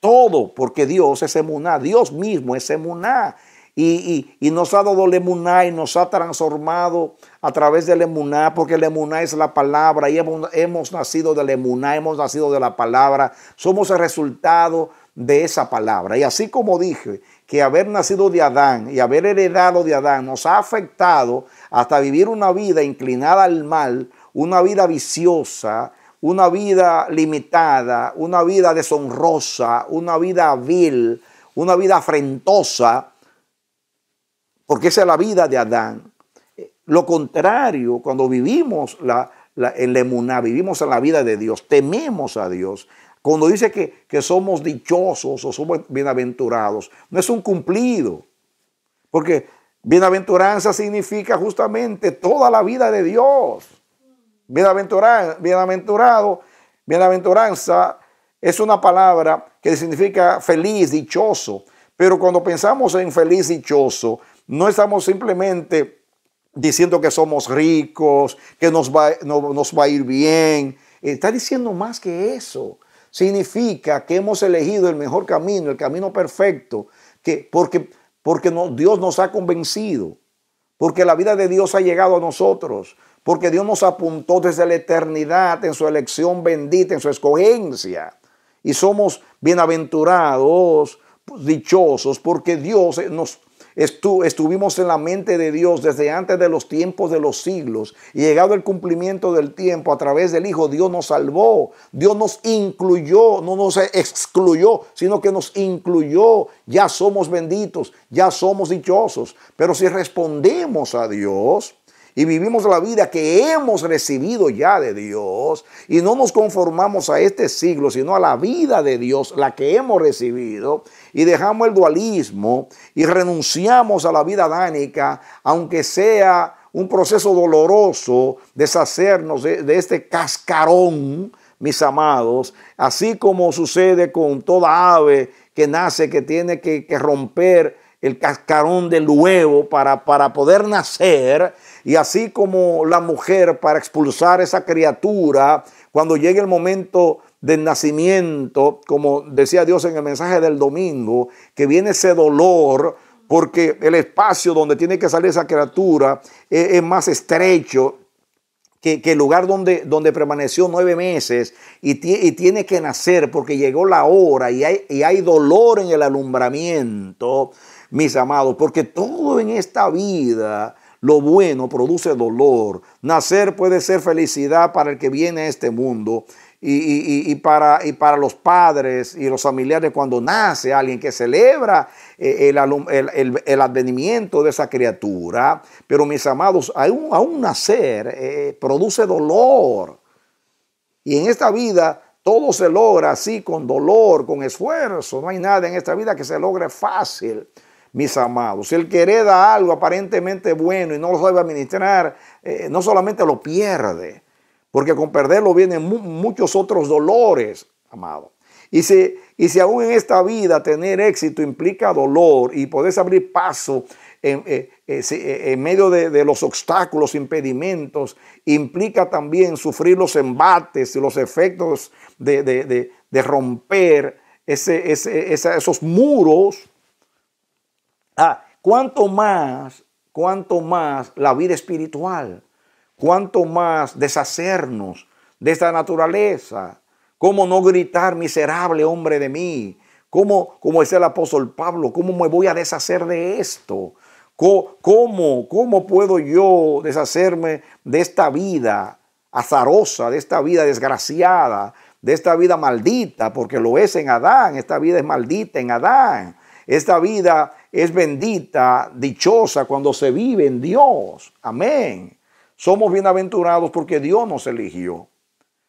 todo, porque Dios es emuná, Dios mismo es emuná, y, nos ha dado Lemuná y nos ha transformado a través de Lemuná, porque Lemuná es la palabra y hemos, nacido de Lemuná, hemos nacido de la palabra, somos el resultado de esa palabra. Y así como dije que haber nacido de Adán y haber heredado de Adán nos ha afectado hasta vivir una vida inclinada al mal, una vida viciosa, una vida limitada, una vida deshonrosa, una vida vil, una vida afrentosa, porque esa es la vida de Adán. Eh, lo contrario, cuando vivimos la, en la vivimos en la vida de Dios, tememos a Dios. Cuando dice que, que somos dichosos o somos bienaventurados, no es un cumplido, porque bienaventuranza significa justamente toda la vida de Dios. Bienaventurado, bienaventurado bienaventuranza es una palabra que significa feliz, dichoso. Pero cuando pensamos en feliz, dichoso, no estamos simplemente diciendo que somos ricos, que nos va, nos va a ir bien. Está diciendo más que eso. Significa que hemos elegido el mejor camino, el camino perfecto, que, porque, porque no, Dios nos ha convencido, porque la vida de Dios ha llegado a nosotros, porque Dios nos apuntó desde la eternidad en su elección bendita, en su escogencia. Y somos bienaventurados, dichosos, porque Dios nos estuvimos en la mente de Dios desde antes de los tiempos de los siglos y llegado el cumplimiento del tiempo a través del Hijo, Dios nos salvó, Dios nos incluyó, no nos excluyó, sino que nos incluyó. Ya somos benditos, ya somos dichosos. Pero si respondemos a Dios, y vivimos la vida que hemos recibido ya de Dios y no nos conformamos a este siglo, sino a la vida de Dios, la que hemos recibido, y dejamos el dualismo y renunciamos a la vida danica, aunque sea un proceso doloroso deshacernos de, este cascarón, mis amados, así como sucede con toda ave que nace, que tiene que, romper el cascarón del huevo para, para, poder nacer, y así como la mujer para expulsar esa criatura cuando llegue el momento del nacimiento, como decía Dios en el mensaje del domingo, que viene ese dolor, porque el espacio donde tiene que salir esa criatura es, más estrecho, que, el lugar donde, donde permaneció nueve meses y, tiene que nacer porque llegó la hora y y hay dolor en el alumbramiento, mis amados, porque todo en esta vida lo bueno produce dolor. Nacer puede ser felicidad para el que viene a este mundo y, para, para los padres y los familiares cuando nace alguien que celebra eh, el, advenimiento de esa criatura. Pero mis amados, aún, un nacer eh, produce dolor. Y en esta vida todo se logra así, con dolor, con esfuerzo. No hay nada en esta vida que se logre fácil mis amados. El que hereda algo aparentemente bueno y no lo sabe administrar, eh, no solamente lo pierde, porque con perderlo vienen muchos otros dolores, amado. Y si, y si aún en esta vida tener éxito implica dolor y podés abrir paso en, eh, eh, medio de, los obstáculos, impedimentos, implica también sufrir los embates y los efectos de, romper ese, esos muros Ah, ¿Cuánto más, ¿Cuánto más la vida espiritual, ¿Cuánto más deshacernos de esta naturaleza, cómo no gritar, miserable hombre de mí, cómo, como es el apóstol Pablo, cómo me voy a deshacer de esto, cómo, cómo puedo yo deshacerme de esta vida azarosa, de esta vida desgraciada, de esta vida maldita, porque lo es en Adán, esta vida es maldita en Adán. Esta vida es bendita, dichosa cuando se vive en Dios. Amén. Somos bienaventurados porque Dios nos eligió.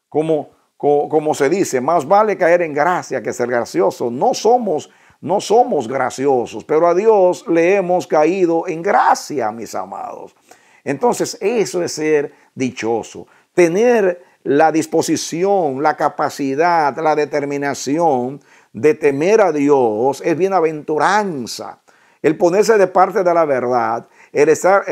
Como, como, se dice, más vale caer en gracia que ser gracioso. No somos, no somos graciosos, pero a Dios le hemos caído en gracia, mis amados. Entonces, eso es ser dichoso. Tener la disposición, la capacidad, la determinación de temer a Dios es bienaventuranza. El ponerse de parte de la verdad, el estar,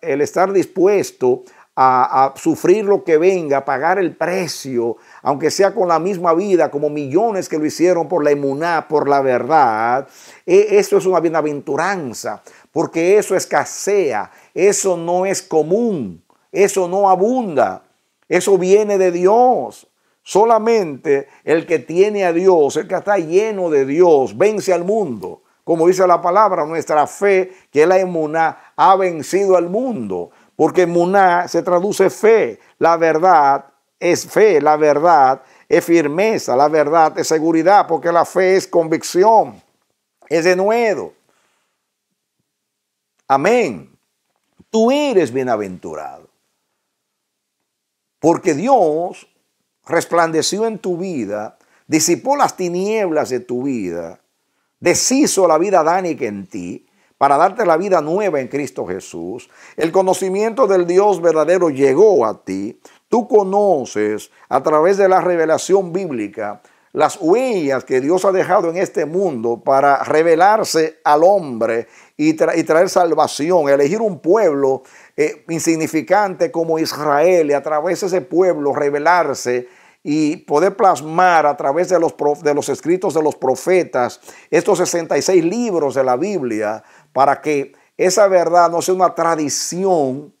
estar, dispuesto a, sufrir lo que venga, pagar el precio, aunque sea con la misma vida, como millones que lo hicieron por la emuná, por la verdad, e, eso es una bienaventuranza, porque eso escasea, eso no es común, eso no abunda, eso viene de Dios. Solamente el que tiene a Dios, el que está lleno de Dios, vence al mundo. Como dice la palabra, nuestra fe, que es la emuná, ha vencido al mundo. Porque emuná se traduce fe. La verdad es fe, la verdad es firmeza, la verdad es seguridad, porque la fe es convicción, es denuedo. Amén. Tú eres bienaventurado. Porque Dios resplandeció en tu vida, disipó las tinieblas de tu vida, deshizo la vida dánica en ti para darte la vida nueva en Cristo Jesús. El conocimiento del Dios verdadero llegó a ti. Tú conoces a través de la revelación bíblica las huellas que Dios ha dejado en este mundo para revelarse al hombre y, traer salvación, elegir un pueblo eh, insignificante como Israel y a través de ese pueblo revelarse y poder plasmar a través de los, de los escritos de los profetas estos 66 libros de la Biblia para que esa verdad no sea una tradición,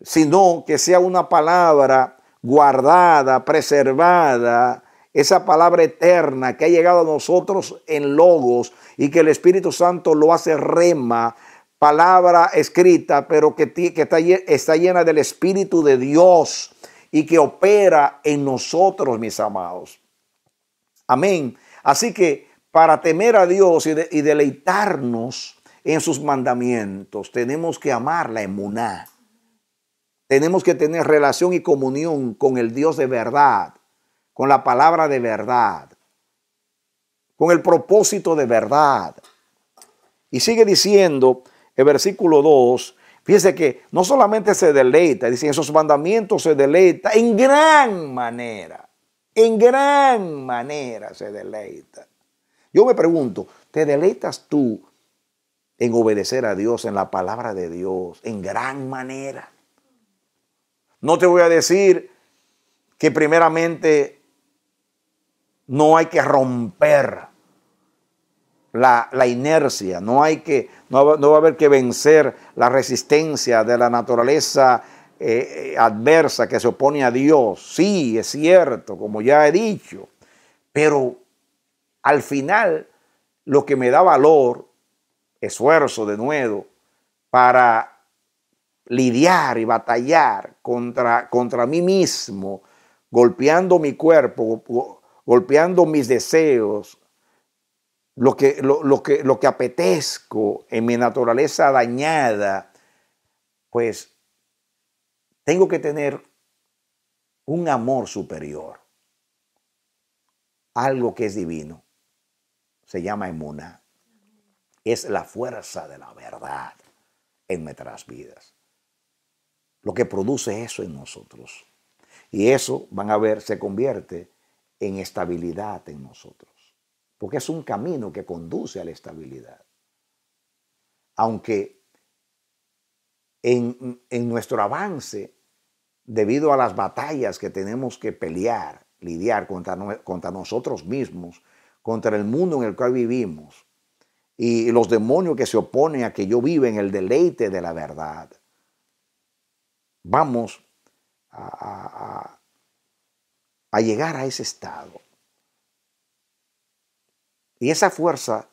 sino que sea una palabra guardada, preservada, esa palabra eterna que ha llegado a nosotros en logos y que el Espíritu Santo lo hace rema, palabra escrita, pero que, que está llena del Espíritu de Dios y que opera en nosotros, mis amados. Amén. Así que para temer a Dios y, deleitarnos en sus mandamientos, tenemos que amar la emuná. Tenemos que tener relación y comunión con el Dios de verdad, con la palabra de verdad, con el propósito de verdad. Y sigue diciendo el versículo 2, Fíjense que no solamente se deleita, dicen esos mandamientos se deleita en gran manera, en gran manera se deleita. Yo me pregunto, ¿te deleitas tú en obedecer a Dios, en la palabra de Dios, en gran manera? No te voy a decir que primeramente no hay que romper la, inercia, no, hay que, no, va a haber que vencer la resistencia de la naturaleza eh, eh, adversa que se opone a Dios. Sí, es cierto, como ya he dicho, pero al final lo que me da valor, esfuerzo de nuevo, para lidiar y batallar contra, contra mí mismo, golpeando mi cuerpo, golpeando mis deseos, lo que, lo, que, lo que apetezco en mi naturaleza dañada, pues tengo que tener un amor superior, algo que es divino. Se llama emuna. Es la fuerza de la verdad en nuestras vidas. Lo que produce eso en nosotros. Y eso, van a ver, se convierte en estabilidad en nosotros porque es un camino que conduce a la estabilidad. Aunque en, nuestro avance, debido a las batallas que tenemos que pelear, lidiar contra, contra nosotros mismos, contra el mundo en el cual vivimos, y los demonios que se oponen a que yo viva en el deleite de la verdad. Vamos a llegar a ese estado y esa fuerza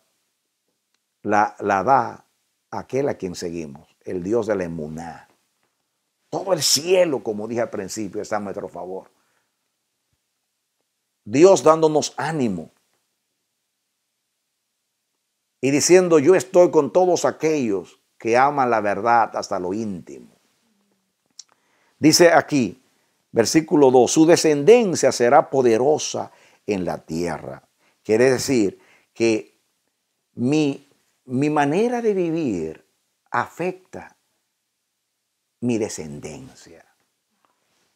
la, da aquel a quien seguimos, el Dios de la Todo el cielo, como dije al principio, está a nuestro favor. Dios dándonos ánimo y diciendo, yo estoy con todos aquellos que aman la verdad hasta lo íntimo. Dice aquí, versículo 2, su descendencia será poderosa en la tierra. Quiere decir que mi, manera de vivir afecta mi descendencia.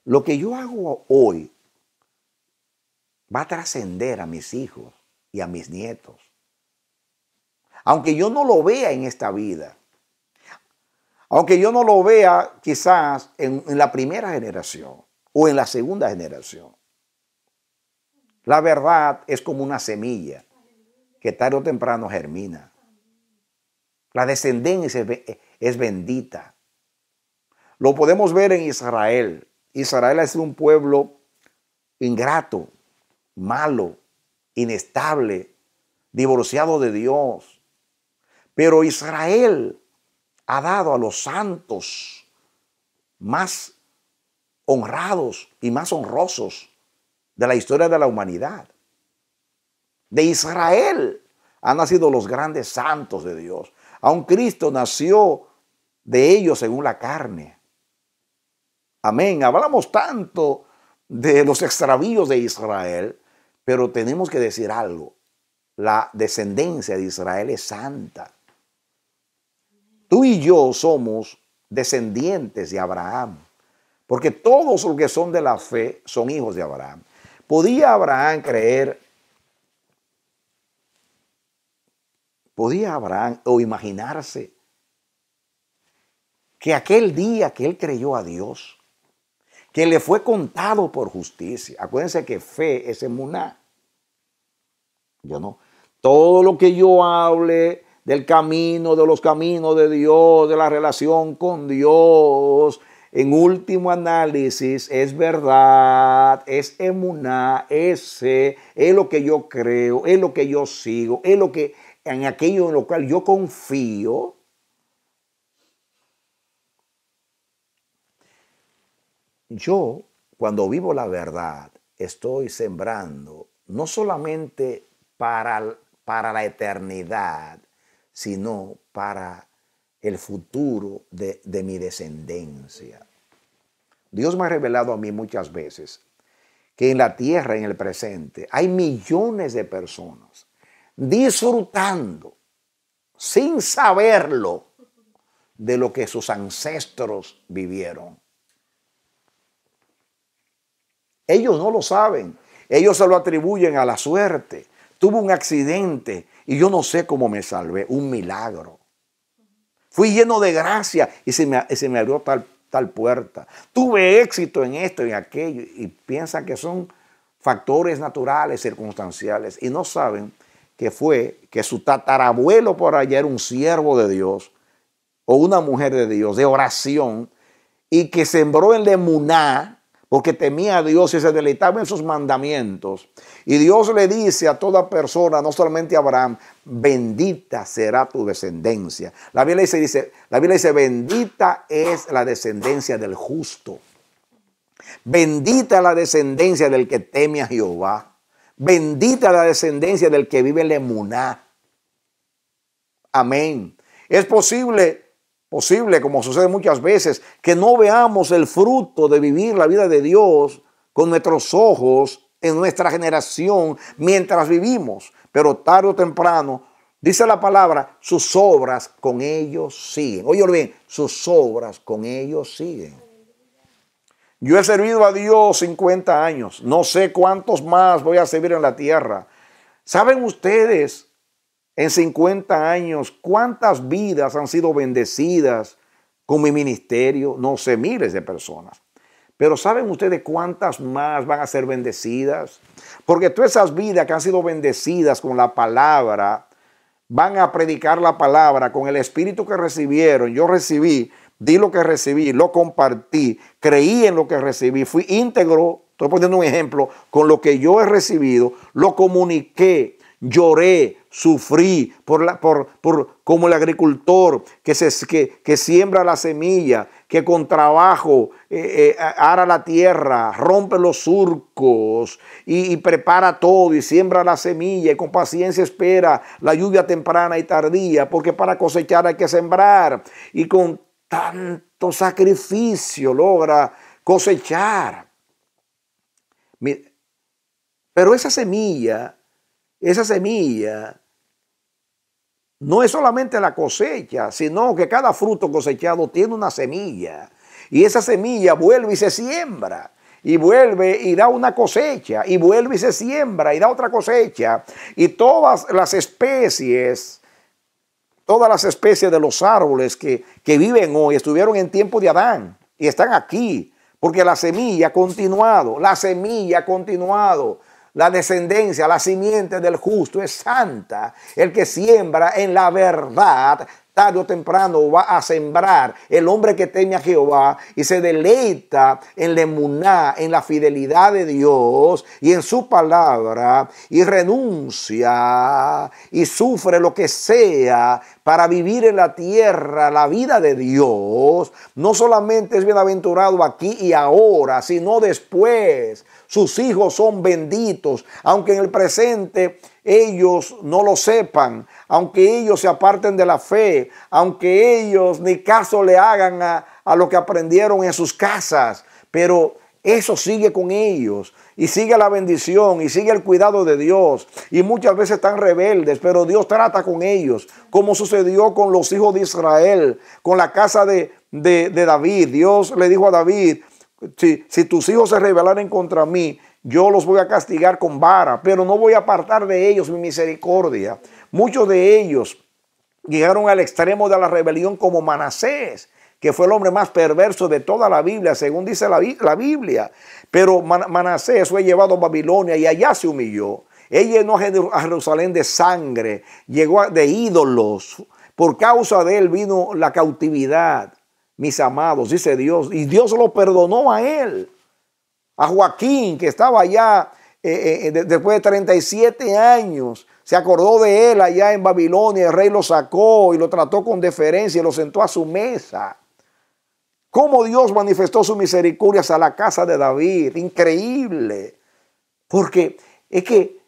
Lo que yo hago hoy va a trascender a mis hijos y a mis nietos. Aunque yo no lo vea en esta vida, aunque yo no lo vea quizás en, en, la primera generación o en la segunda generación, la verdad es como una semilla que tarde o temprano germina. La descendencia es bendita. Lo podemos ver en Israel. Israel ha sido un pueblo ingrato, malo, inestable, divorciado de Dios. Pero Israel ha dado a los santos más honrados y más honrosos de la historia de la humanidad de Israel han nacido los grandes santos de Dios. Aun Cristo nació de ellos según la carne. Amén. Hablamos tanto de los extravíos de Israel, pero tenemos que decir algo. La descendencia de Israel es santa. Tú y yo somos descendientes de Abraham, porque todos los que son de la fe son hijos de Abraham. ¿Podía Abraham creer ¿Podía Abraham o imaginarse que aquel día que él creyó a Dios, que le fue contado por justicia, acuérdense que fe es emuná, yo no, todo lo que yo hable del camino, de los caminos de Dios, de la relación con Dios, en último análisis, es verdad, es emuná, ese es lo que yo creo, es lo que yo sigo, es lo que, en aquello en lo cual yo confío, yo cuando vivo la verdad estoy sembrando no solamente para, para la eternidad, sino para el futuro de mi descendencia. Dios me ha revelado a mí muchas veces que en la tierra, en el presente, hay millones de personas disfrutando sin saberlo de lo que sus ancestros vivieron. Ellos no lo saben, ellos se lo atribuyen a la suerte. Tuve un accidente y yo no sé cómo me salvé, un milagro. Fui lleno de gracia y se me, abrió tal, tal puerta. Tuve éxito en esto y en aquello y piensan que son factores naturales, circunstanciales y no saben que fue que su tatarabuelo por allá era un siervo de Dios o una mujer de Dios, de oración, y que sembró en Lemuná, porque temía a Dios y se deleitaba en sus mandamientos. Y Dios le dice a toda persona, no solamente a Abraham, bendita será tu descendencia. La Biblia dice, dice, la Biblia dice bendita es la descendencia del justo. Bendita la descendencia del que teme a Jehová. Bendita la descendencia del que vive le muná. Amén. Es posible, posible, como sucede muchas veces, que no veamos el fruto de vivir la vida de Dios con nuestros ojos en nuestra generación mientras vivimos, pero tarde o temprano, dice la palabra, sus obras con ellos siguen. Oye bien, sus obras con ellos siguen. Yo he servido a Dios 50 años, no sé cuántos más voy a servir en la tierra. ¿Saben ustedes en 50 años cuántas vidas han sido bendecidas con mi ministerio? No sé, miles de personas. Pero ¿saben ustedes cuántas más van a ser bendecidas? Porque todas esas vidas que han sido bendecidas con la palabra, van a predicar la palabra con el espíritu que recibieron. Yo recibí di lo que recibí, lo compartí, creí en lo que recibí, fui íntegro, estoy poniendo un ejemplo, con lo que yo he recibido, lo comuniqué, lloré, sufrí por, la, por, como el agricultor que, se, que, que, siembra la semilla, que con trabajo eh, eh, ara la tierra, rompe los surcos y, y, prepara todo y siembra la semilla y con paciencia espera la lluvia temprana y tardía, porque para cosechar hay que sembrar y con tanto sacrificio logra cosechar. Pero esa semilla, esa semilla, no es solamente la cosecha, sino que cada fruto cosechado tiene una semilla. Y esa semilla vuelve y se siembra. Y vuelve y da una cosecha. Y vuelve y se siembra y da otra cosecha. Y todas las especies Todas las especies de los árboles que, que viven hoy estuvieron en tiempo de Adán y están aquí, porque la semilla ha continuado, la semilla ha continuado. La descendencia, la simiente del justo es santa. El que siembra en la verdad tarde o temprano va a sembrar. El hombre que teme a Jehová y se deleita en la en la fidelidad de Dios y en su palabra y renuncia y sufre lo que sea para vivir en la tierra la vida de Dios, no solamente es bienaventurado aquí y ahora, sino después. Sus hijos son benditos, aunque en el presente ellos no lo sepan, aunque ellos se aparten de la fe, aunque ellos ni caso le hagan a, lo que aprendieron en sus casas, pero eso sigue con ellos y sigue la bendición y sigue el cuidado de Dios. Y muchas veces están rebeldes, pero Dios trata con ellos, como sucedió con los hijos de Israel, con la casa de, David. Dios le dijo a David, si, si tus hijos se rebelaren contra mí, yo los voy a castigar con vara, pero no voy a apartar de ellos mi misericordia. Muchos de ellos llegaron al extremo de la rebelión como Manasés, que fue el hombre más perverso de toda la Biblia, según dice la, Biblia. Pero Manasés fue llevado a Babilonia y allá se humilló. Él llenó a Jerusalén de sangre, llegó de ídolos. Por causa de él vino la cautividad, mis amados, dice Dios. Y Dios lo perdonó a él, a Joaquín, que estaba allá eh, eh, después de 37 años se acordó de él allá en Babilonia, el rey lo sacó y lo trató con deferencia y lo sentó a su mesa. Cómo Dios manifestó su misericordia a la casa de David, increíble. Porque es que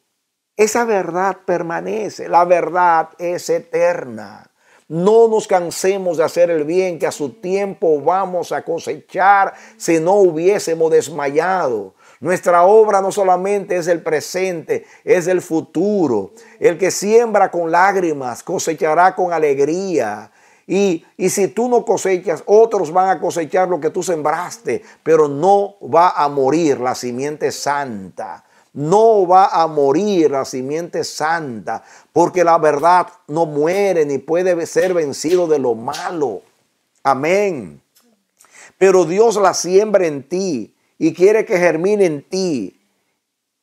esa verdad permanece, la verdad es eterna. No nos cansemos de hacer el bien, que a su tiempo vamos a cosechar si no hubiésemos desmayado. Nuestra obra no solamente es el presente, es el futuro. El que siembra con lágrimas cosechará con alegría. Y, y, si tú no cosechas, otros van a cosechar lo que tú sembraste, pero no va a morir la simiente santa. No va a morir la simiente santa, porque la verdad no muere ni puede ser vencido de lo malo. Amén. Pero Dios la siembra en ti y quiere que germine en ti.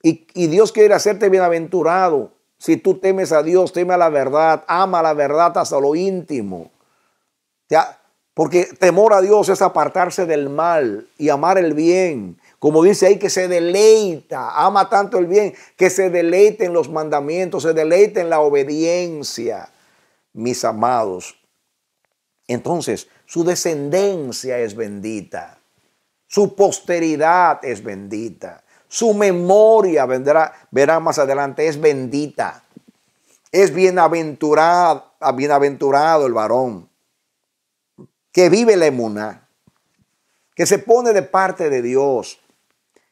Y, Dios quiere hacerte bienaventurado. Si tú temes a Dios, teme a la verdad, ama la verdad hasta lo íntimo. Porque temor a Dios es apartarse del mal y amar el bien. Como dice ahí, que se deleita, ama tanto el bien, que se deleite en los mandamientos, se deleite en la obediencia, mis amados. Entonces, su descendencia es bendita. Su posteridad es bendita. Su memoria, vendrá, verá más adelante, es bendita. Es bienaventurado, bienaventurado el varón que vive la que se pone de parte de Dios,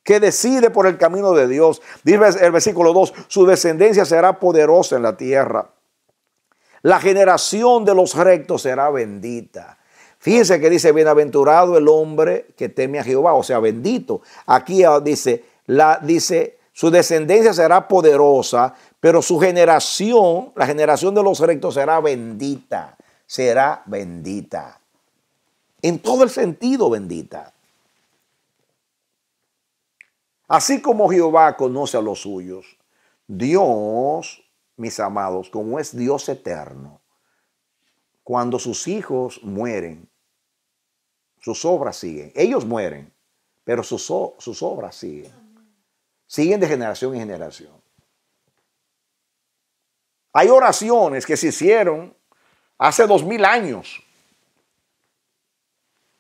que decide por el camino de Dios. Dice el versículo 2, su descendencia será poderosa en la tierra. La generación de los rectos será bendita. Fíjense que dice, bienaventurado el hombre que teme a Jehová, o sea, bendito. Aquí ah, dice, la, dice, su descendencia será poderosa, pero su generación, la generación de los rectos será bendita, será bendita. En todo el sentido bendita. Así como Jehová conoce a los suyos, Dios, mis amados, como es Dios eterno, cuando sus hijos mueren, sus obras siguen. Ellos mueren, pero sus, sus obras siguen. Siguen de generación en generación. Hay oraciones que se hicieron hace dos mil años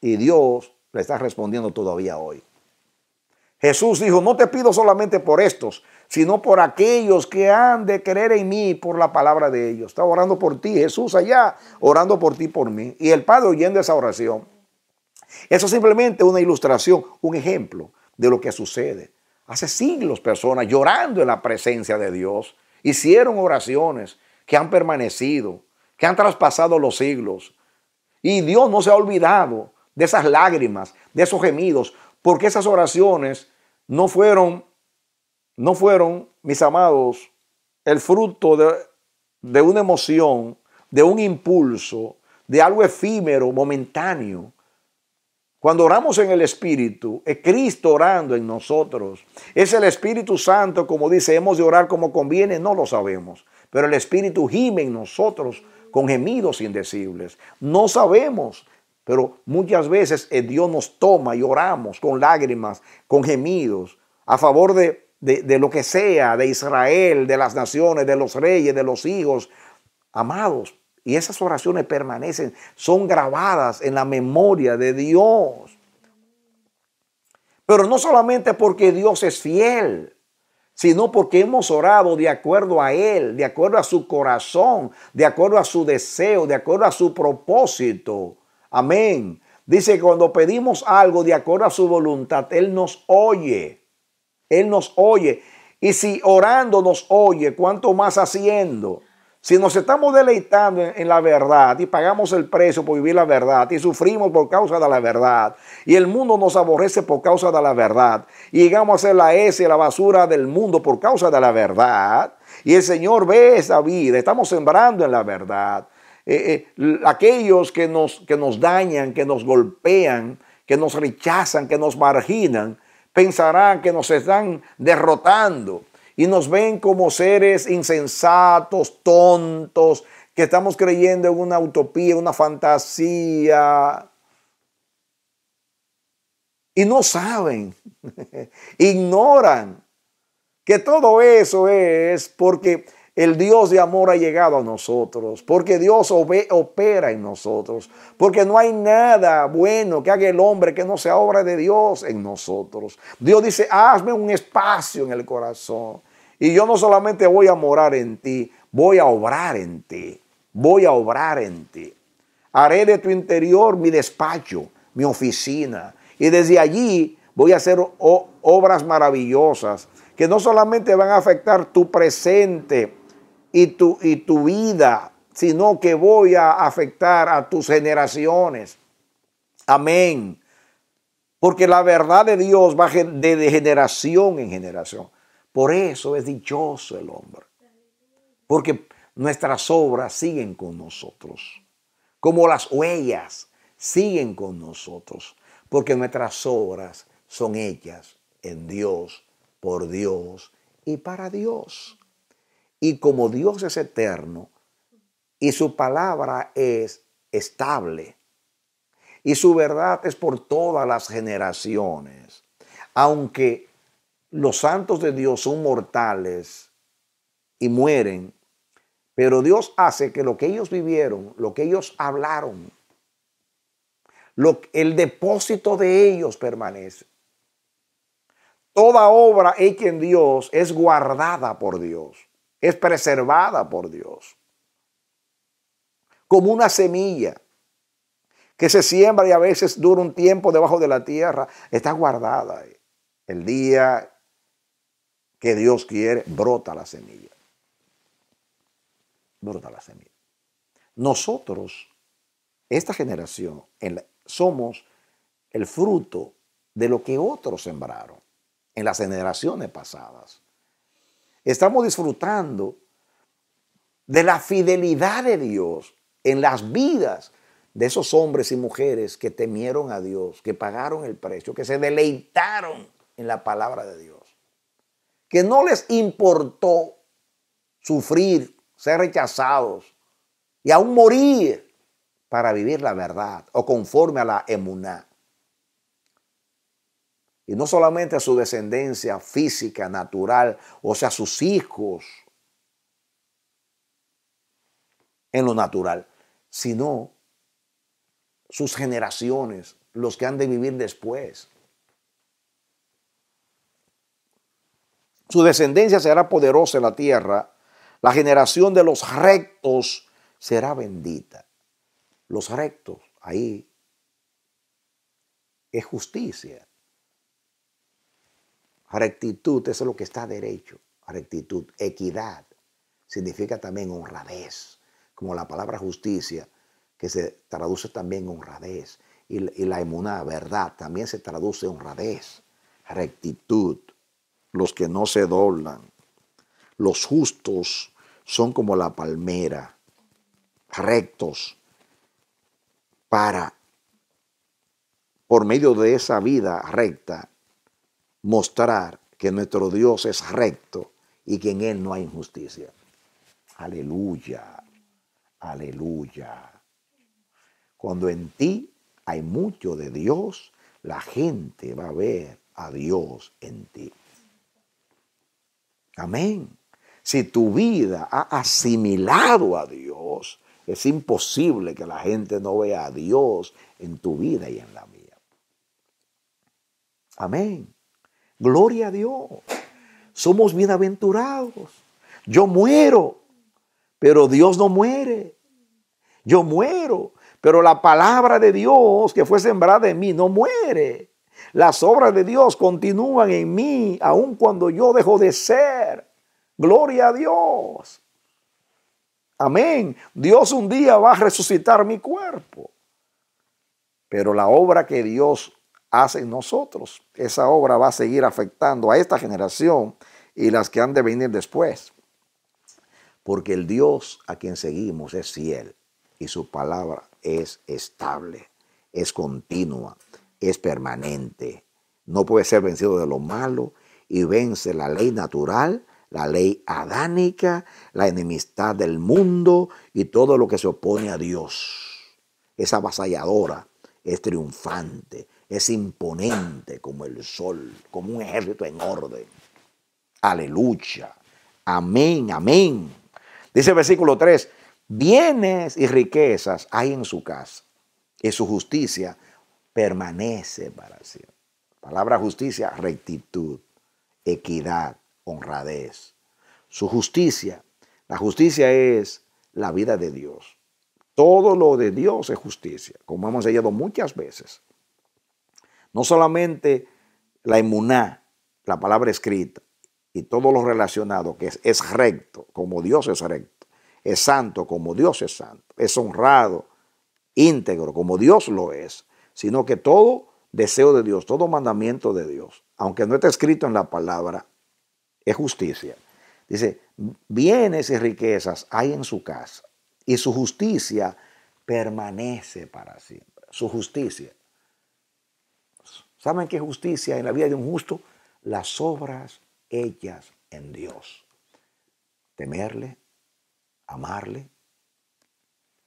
y Dios le está respondiendo todavía hoy. Jesús dijo, no te pido solamente por estos, sino por aquellos que han de creer en mí por la palabra de ellos. está orando por ti, Jesús allá, orando por ti, por mí. Y el Padre oyendo esa oración. Eso es simplemente una ilustración, un ejemplo de lo que sucede. Hace siglos personas llorando en la presencia de Dios hicieron oraciones que han permanecido, que han traspasado los siglos. Y Dios no se ha olvidado de esas lágrimas, de esos gemidos, porque esas oraciones no fueron, no fueron, mis amados, el fruto de, de una emoción, de un impulso, de algo efímero, momentáneo, cuando oramos en el Espíritu, es Cristo orando en nosotros. Es el Espíritu Santo, como dice, hemos de orar como conviene, no lo sabemos. Pero el Espíritu gime en nosotros con gemidos indecibles. No sabemos, pero muchas veces eh, Dios nos toma y oramos con lágrimas, con gemidos, a favor de, de, de lo que sea, de Israel, de las naciones, de los reyes, de los hijos. Amados, y esas oraciones permanecen, son grabadas en la memoria de Dios. Pero no solamente porque Dios es fiel, sino porque hemos orado de acuerdo a Él, de acuerdo a su corazón, de acuerdo a su deseo, de acuerdo a su propósito. Amén. Dice que cuando pedimos algo de acuerdo a su voluntad, Él nos oye. Él nos oye. Y si orando nos oye, ¿cuánto más haciendo? Si nos estamos deleitando en, la verdad y pagamos el precio por vivir la verdad y sufrimos por causa de la verdad y el mundo nos aborrece por causa de la verdad y llegamos a ser la S, la basura del mundo por causa de la verdad y el Señor ve esa vida, estamos sembrando en la verdad. Eh, eh, aquellos que nos, que nos dañan, que nos golpean, que nos rechazan, que nos marginan, pensarán que nos están derrotando y nos ven como seres insensatos, tontos, que estamos creyendo en una utopía, una fantasía. Y no saben, ignoran que todo eso es porque el Dios de amor ha llegado a nosotros, porque Dios opera en nosotros, porque no hay nada bueno que haga el hombre que no sea obra de Dios en nosotros. Dios dice, hazme un espacio en el corazón y yo no solamente voy a morar en ti, voy a obrar en ti, voy a obrar en ti. Haré de tu interior mi despacho, mi oficina. Y desde allí voy a hacer obras maravillosas que no solamente van a afectar tu presente y tu, y tu vida, sino que voy a afectar a tus generaciones. Amén. Porque la verdad de Dios va de generación en generación. Por eso es dichoso el hombre, porque nuestras obras siguen con nosotros, como las huellas siguen con nosotros, porque nuestras obras son ellas en Dios, por Dios y para Dios. Y como Dios es eterno y su palabra es estable y su verdad es por todas las generaciones, aunque los santos de Dios son mortales y mueren, pero Dios hace que lo que ellos vivieron, lo que ellos hablaron, el depósito de ellos permanece. Toda obra hecha en Dios es guardada por Dios, es preservada por Dios, como una semilla que se siembra y a veces dura un tiempo debajo de la tierra, está guardada. El día que Dios quiere, brota la semilla. Brota la semilla. Nosotros, esta generación, somos el fruto de lo que otros sembraron en las generaciones pasadas. Estamos disfrutando de la fidelidad de Dios en las vidas de esos hombres y mujeres que temieron a Dios, que pagaron el precio, que se deleitaron en la palabra de Dios que no les importó sufrir, ser rechazados y aún morir para vivir la verdad o conforme a la emuná. Y no solamente a su descendencia física, natural, o sea, sus hijos en lo natural, sino sus generaciones, los que han de vivir después. Su descendencia será poderosa en la tierra. La generación de los rectos será bendita. Los rectos, ahí, es justicia. Rectitud, eso es lo que está derecho. Rectitud, equidad, significa también honradez, como la palabra justicia, que se traduce también honradez. Y, la emuná, verdad, también se traduce honradez, rectitud los que no se doblan. Los justos son como la palmera, rectos, para, por medio de esa vida recta, mostrar que nuestro Dios es recto y que en Él no hay injusticia. Aleluya, aleluya. Cuando en ti hay mucho de Dios, la gente va a ver a Dios en ti. Amén. Si tu vida ha asimilado a Dios, es imposible que la gente no vea a Dios en tu vida y en la mía. Amén. Gloria a Dios. Somos bienaventurados. Yo muero, pero Dios no muere. Yo muero, pero la palabra de Dios que fue sembrada en mí no muere. Las obras de Dios continúan en mí, aun cuando yo dejo de ser. Gloria a Dios. Amén. Dios un día va a resucitar mi cuerpo. Pero la obra que Dios hace en nosotros, esa obra va a seguir afectando a esta generación y las que han de venir después. Porque el Dios a quien seguimos es fiel y su palabra es estable, es continua es permanente. No puede ser vencido de lo malo y vence la ley natural, la ley adánica, la enemistad del mundo y todo lo que se opone a Dios. Es avasalladora, es triunfante, es imponente como el sol, como un ejército en orden. Aleluya. Amén, amén. Dice el versículo 3, bienes y riquezas hay en su casa, y su justicia permanece para siempre. Palabra justicia, rectitud, equidad, honradez. Su justicia, la justicia es la vida de Dios. Todo lo de Dios es justicia, como hemos enseñado muchas veces. No solamente la emuná, la palabra escrita, y todo lo relacionado que es recto, como Dios es recto, es santo, como Dios es santo, es honrado, íntegro, como Dios lo es, sino que todo deseo de Dios, todo mandamiento de Dios, aunque no esté escrito en la palabra, es justicia. Dice, bienes y riquezas hay en su casa y su justicia permanece para siempre. Su justicia. ¿Saben qué justicia en la vida de un justo? Las obras hechas en Dios. Temerle, amarle,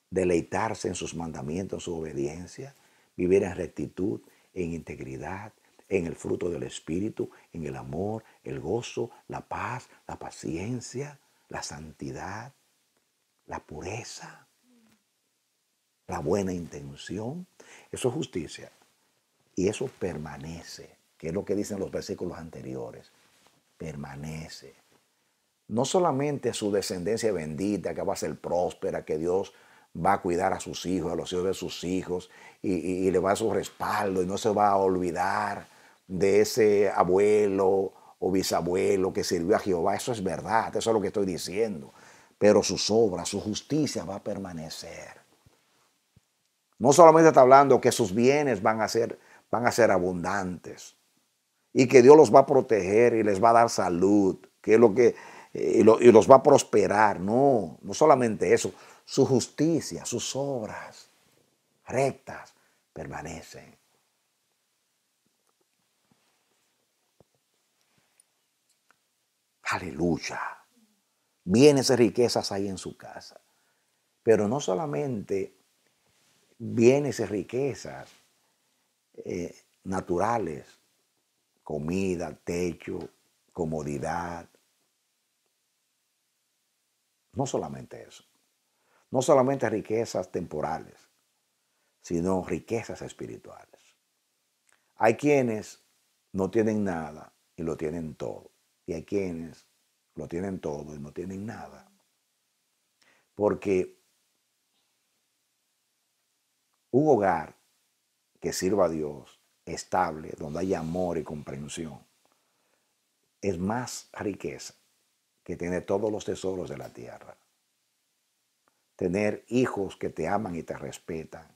deleitarse en sus mandamientos, su obediencia, vivir en rectitud, en integridad, en el fruto del Espíritu, en el amor, el gozo, la paz, la paciencia, la santidad, la pureza, la buena intención. Eso es justicia. Y eso permanece, que es lo que dicen los versículos anteriores. Permanece. No solamente su descendencia bendita, que va a ser próspera, que Dios va a cuidar a sus hijos, a los hijos de sus hijos, y, le va a su respaldo, y no se va a olvidar de ese abuelo o bisabuelo que sirvió a Jehová. Eso es verdad, eso es lo que estoy diciendo. Pero sus obras, su justicia va a permanecer. No solamente está hablando que sus bienes van a ser, van a ser abundantes y que Dios los va a proteger y les va a dar salud, que lo que eh, y los va a prosperar. No, no solamente eso, su justicia, sus obras rectas permanecen. Aleluya. Bienes y riquezas hay en su casa. Pero no solamente bienes y riquezas eh, naturales, comida, techo, comodidad. No solamente eso no solamente riquezas temporales, sino riquezas espirituales. Hay quienes no tienen nada y lo tienen todo, y hay quienes lo tienen todo y no tienen nada. Porque un hogar que sirva a Dios, estable, donde hay amor y comprensión, es más riqueza que tiene todos los tesoros de la tierra tener hijos que te aman y te respetan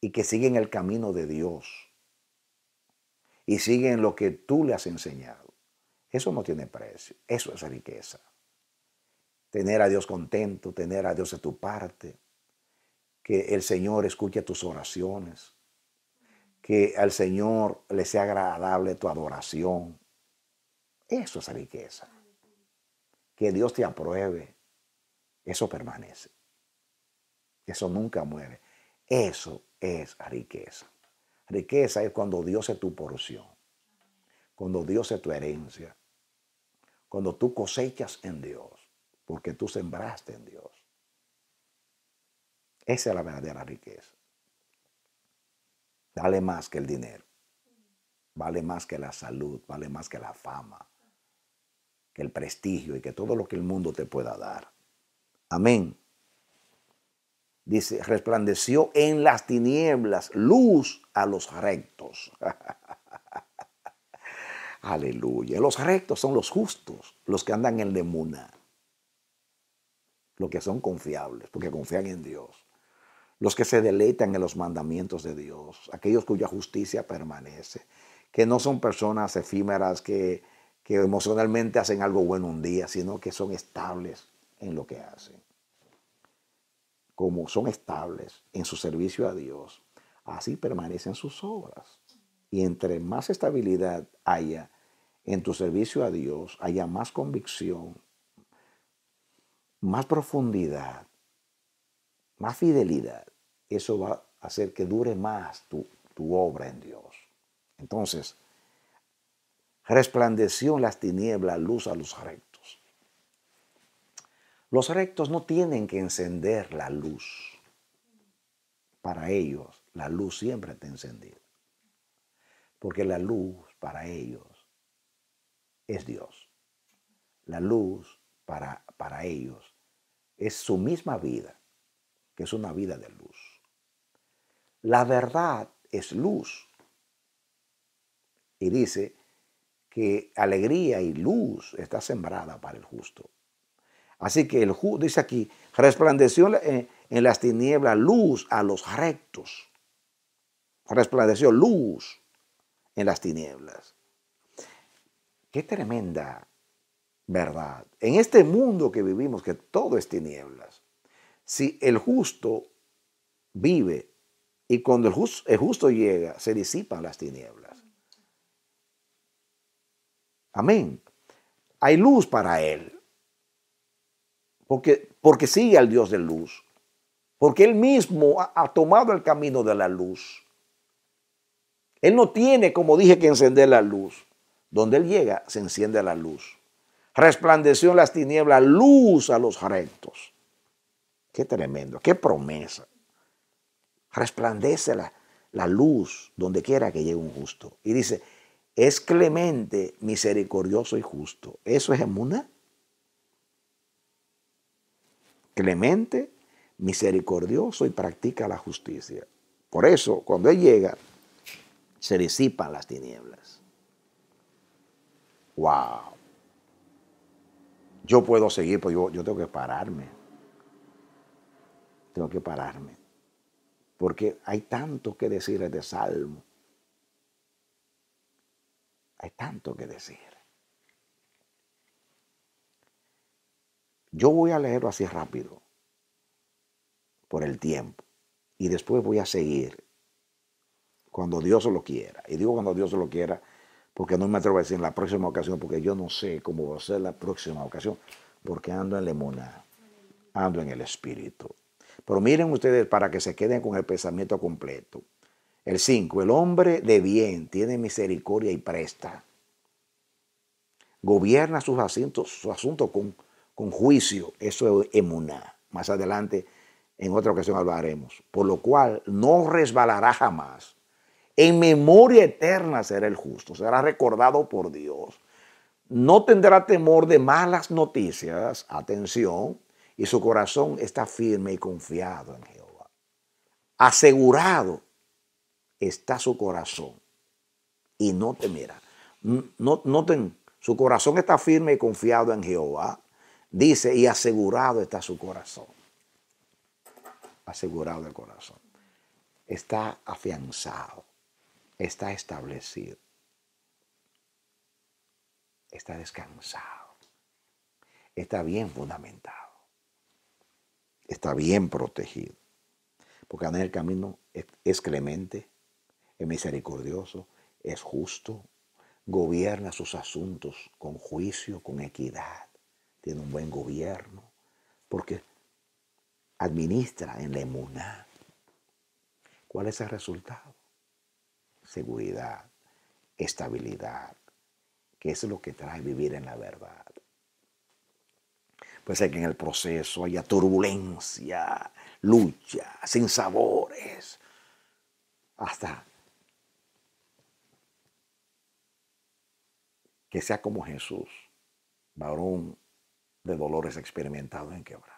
y que siguen el camino de Dios y siguen lo que tú le has enseñado. Eso no tiene precio, eso es riqueza. Tener a Dios contento, tener a Dios de tu parte, que el Señor escuche tus oraciones, que al Señor le sea agradable tu adoración. Eso es riqueza. Que Dios te apruebe, eso permanece. Eso nunca muere. Eso es riqueza. Riqueza es cuando Dios es tu porción, cuando Dios es tu herencia, cuando tú cosechas en Dios, porque tú sembraste en Dios. Esa es la verdadera riqueza. Vale más que el dinero. Vale más que la salud, vale más que la fama, que el prestigio y que todo lo que el mundo te pueda dar. Amén. Dice, resplandeció en las tinieblas luz a los rectos. Aleluya. Los rectos son los justos, los que andan en lemuna, los que son confiables, porque confían en Dios, los que se deleitan en los mandamientos de Dios, aquellos cuya justicia permanece, que no son personas efímeras que, que emocionalmente hacen algo bueno un día, sino que son estables, en lo que hacen. Como son estables en su servicio a Dios, así permanecen sus obras. Y entre más estabilidad haya en tu servicio a Dios, haya más convicción, más profundidad, más fidelidad. Eso va a hacer que dure más tu, obra en Dios. Entonces, resplandeció en las tinieblas luz a los rectos los rectos no tienen que encender la luz. Para ellos, la luz siempre está encendida. Porque la luz para ellos es Dios. La luz para, para ellos es su misma vida, que es una vida de luz. La verdad es luz. Y dice que alegría y luz está sembrada para el justo Así que el justo, dice aquí, resplandeció en, las tinieblas luz a los rectos. Resplandeció luz en las tinieblas. Qué tremenda verdad. En este mundo que vivimos, que todo es tinieblas, si el justo vive y cuando el justo, el justo llega, se disipan las tinieblas. Amén. Hay luz para él porque, porque sigue al Dios de luz, porque Él mismo ha, tomado el camino de la luz. Él no tiene, como dije, que encender la luz. Donde Él llega, se enciende la luz. Resplandeció en las tinieblas luz a los rectos. Qué tremendo, qué promesa. Resplandece la, la luz donde quiera que llegue un justo. Y dice, es clemente, misericordioso y justo. ¿Eso es emuna? clemente, misericordioso y practica la justicia. Por eso, cuando Él llega, se disipan las tinieblas. ¡Wow! Yo puedo seguir, pero pues yo, yo tengo que pararme. Tengo que pararme. Porque hay tanto que decir de este Salmo. Hay tanto que decir. Yo voy a leerlo así rápido, por el tiempo, y después voy a seguir cuando Dios lo quiera. Y digo cuando Dios lo quiera, porque no me atrevo a decir en la próxima ocasión, porque yo no sé cómo va a ser la próxima ocasión, porque ando en lemona, ando en el espíritu. Pero miren ustedes para que se queden con el pensamiento completo. El 5, el hombre de bien tiene misericordia y presta. Gobierna sus asuntos, sus asuntos con con juicio, eso es emuná. Más adelante, en otra ocasión hablaremos. Por lo cual, no resbalará jamás. En memoria eterna será el justo, será recordado por Dios. No tendrá temor de malas noticias, atención, y su corazón está firme y confiado en Jehová. Asegurado está su corazón y no temerá. noten, su corazón está firme y confiado en Jehová. Dice, y asegurado está su corazón. Asegurado el corazón. Está afianzado. Está establecido. Está descansado. Está bien fundamentado. Está bien protegido. Porque en el camino es clemente, es misericordioso, es justo, gobierna sus asuntos con juicio, con equidad tiene un buen gobierno, porque administra en la emuná. ¿Cuál es el resultado? Seguridad, estabilidad, que es lo que trae vivir en la verdad. Puede ser que en el proceso haya turbulencia, lucha, sin sabores, hasta que sea como Jesús, varón de dolores experimentados en quebranto.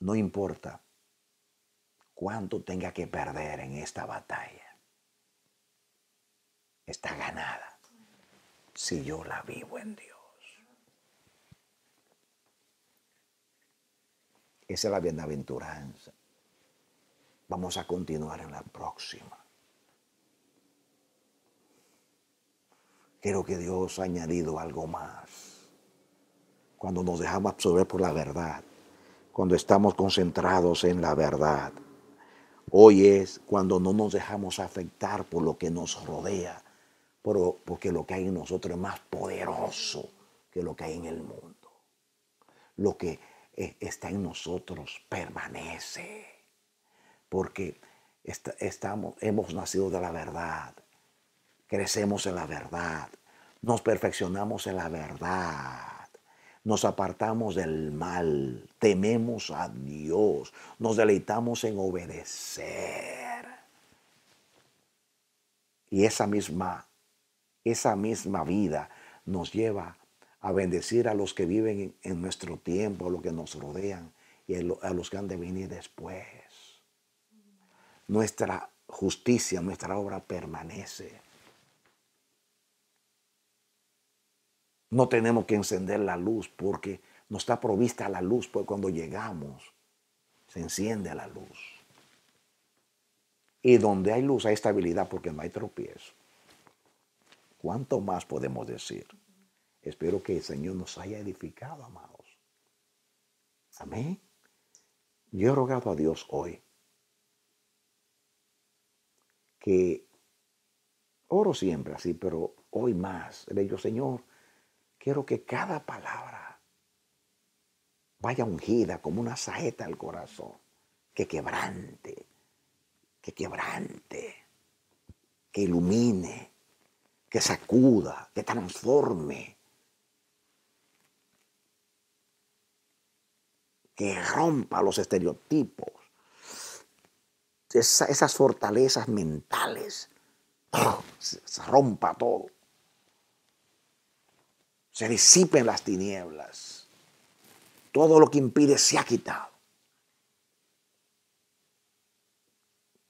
No importa cuánto tenga que perder en esta batalla, está ganada si yo la vivo en Dios. Esa es la bienaventuranza. Vamos a continuar en la próxima. creo que Dios ha añadido algo más. Cuando nos dejamos absorber por la verdad, cuando estamos concentrados en la verdad. Hoy es cuando no nos dejamos afectar por lo que nos rodea, porque lo que hay en nosotros es más poderoso que lo que hay en el mundo. Lo que eh, está en nosotros permanece, porque estamos, hemos nacido de la verdad, Crecemos en la verdad, nos perfeccionamos en la verdad, nos apartamos del mal, tememos a Dios, nos deleitamos en obedecer. Y esa misma, esa misma vida nos lleva a bendecir a los que viven en nuestro tiempo, a los que nos rodean y a los que han de venir después. Nuestra justicia, nuestra obra permanece. No tenemos que encender la luz porque no está provista la luz, porque cuando llegamos se enciende la luz. Y donde hay luz hay estabilidad porque no hay tropiezo. ¿Cuánto más podemos decir? Espero que el Señor nos haya edificado, amados. Amén. Yo he rogado a Dios hoy que oro siempre así, pero hoy más. Le digo, Señor, Quiero que cada palabra vaya ungida como una saeta al corazón, que quebrante, que quebrante, que ilumine, que sacuda, que transforme, que rompa los estereotipos, esas fortalezas mentales, rompa todo se disipen las tinieblas. Todo lo que impide se ha quitado.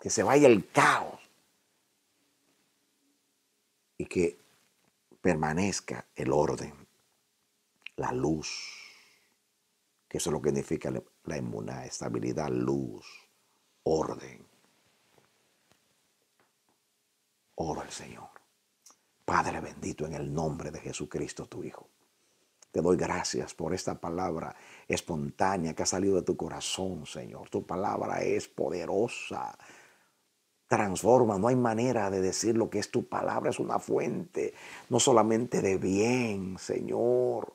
Que se vaya el caos y que permanezca el orden, la luz, que eso es lo que significa la inmunidad, estabilidad, luz, orden. Oro al Señor. Padre bendito, en el nombre de Jesucristo tu Hijo. Te doy gracias por esta palabra espontánea que ha salido de tu corazón, Señor. Tu palabra es poderosa. Transforma, no hay manera de decir lo que es tu palabra. Es una fuente, no solamente de bien, Señor.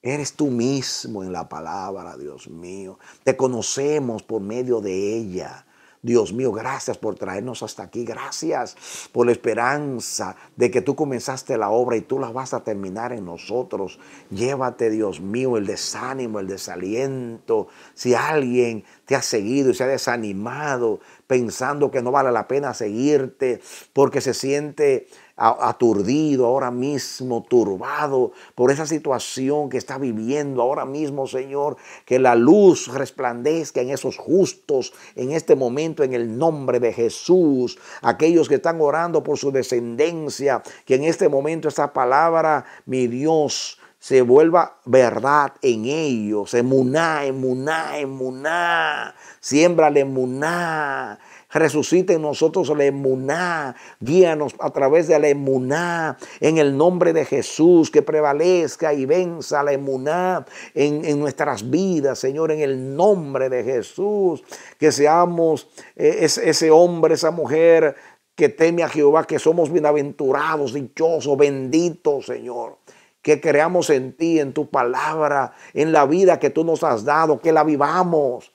Eres tú mismo en la palabra, Dios mío. Te conocemos por medio de ella. Dios mío, gracias por traernos hasta aquí. Gracias por la esperanza de que tú comenzaste la obra y tú la vas a terminar en nosotros. Llévate, Dios mío, el desánimo, el desaliento. Si alguien te ha seguido y se ha desanimado pensando que no vale la pena seguirte porque se siente aturdido ahora mismo, turbado por esa situación que está viviendo ahora mismo, Señor. Que la luz resplandezca en esos justos en este momento, en el nombre de Jesús. Aquellos que están orando por su descendencia, que en este momento esta palabra, mi Dios, se vuelva verdad en ellos. Emuná, emuná, emuná. siembrale emuná resucite en nosotros la emuná, guíanos a través de la emuná, en el nombre de Jesús, que prevalezca y venza la emuná en, nuestras vidas, Señor, en el nombre de Jesús, que seamos eh, ese, ese hombre, esa mujer que teme a Jehová, que somos bienaventurados, dichosos, benditos, Señor que creamos en ti, en tu palabra, en la vida que tú nos has dado, que la vivamos,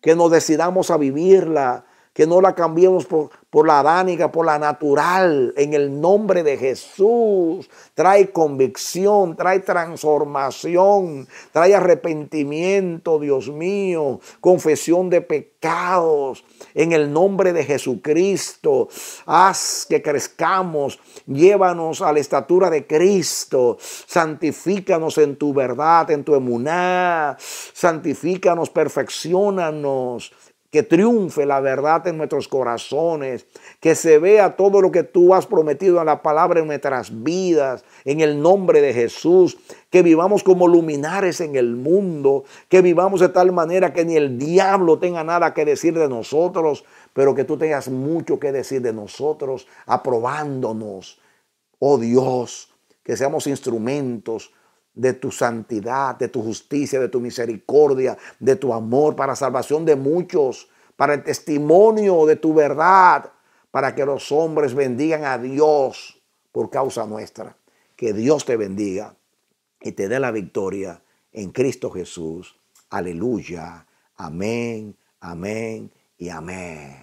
que nos decidamos a vivirla, que no la cambiemos por, la adánica, por la natural, en el nombre de Jesús. Trae convicción, trae transformación, trae arrepentimiento, Dios mío, confesión de pecados, en el nombre de Jesucristo. Haz que crezcamos, llévanos a la estatura de Cristo, santifícanos en tu verdad, en tu emuná, santifícanos, perfeccionanos que triunfe la verdad en nuestros corazones, que se vea todo lo que tú has prometido en la palabra en nuestras vidas, en el nombre de Jesús, que vivamos como luminares en el mundo, que vivamos de tal manera que ni el diablo tenga nada que decir de nosotros, pero que tú tengas mucho que decir de nosotros, aprobándonos. Oh Dios, que seamos instrumentos de tu santidad, de tu justicia, de tu misericordia, de tu amor para salvación de muchos, para el testimonio de tu verdad, para que los hombres bendigan a Dios por causa nuestra. Que Dios te bendiga y te dé la victoria en Cristo Jesús. Aleluya. Amén, amén y amén.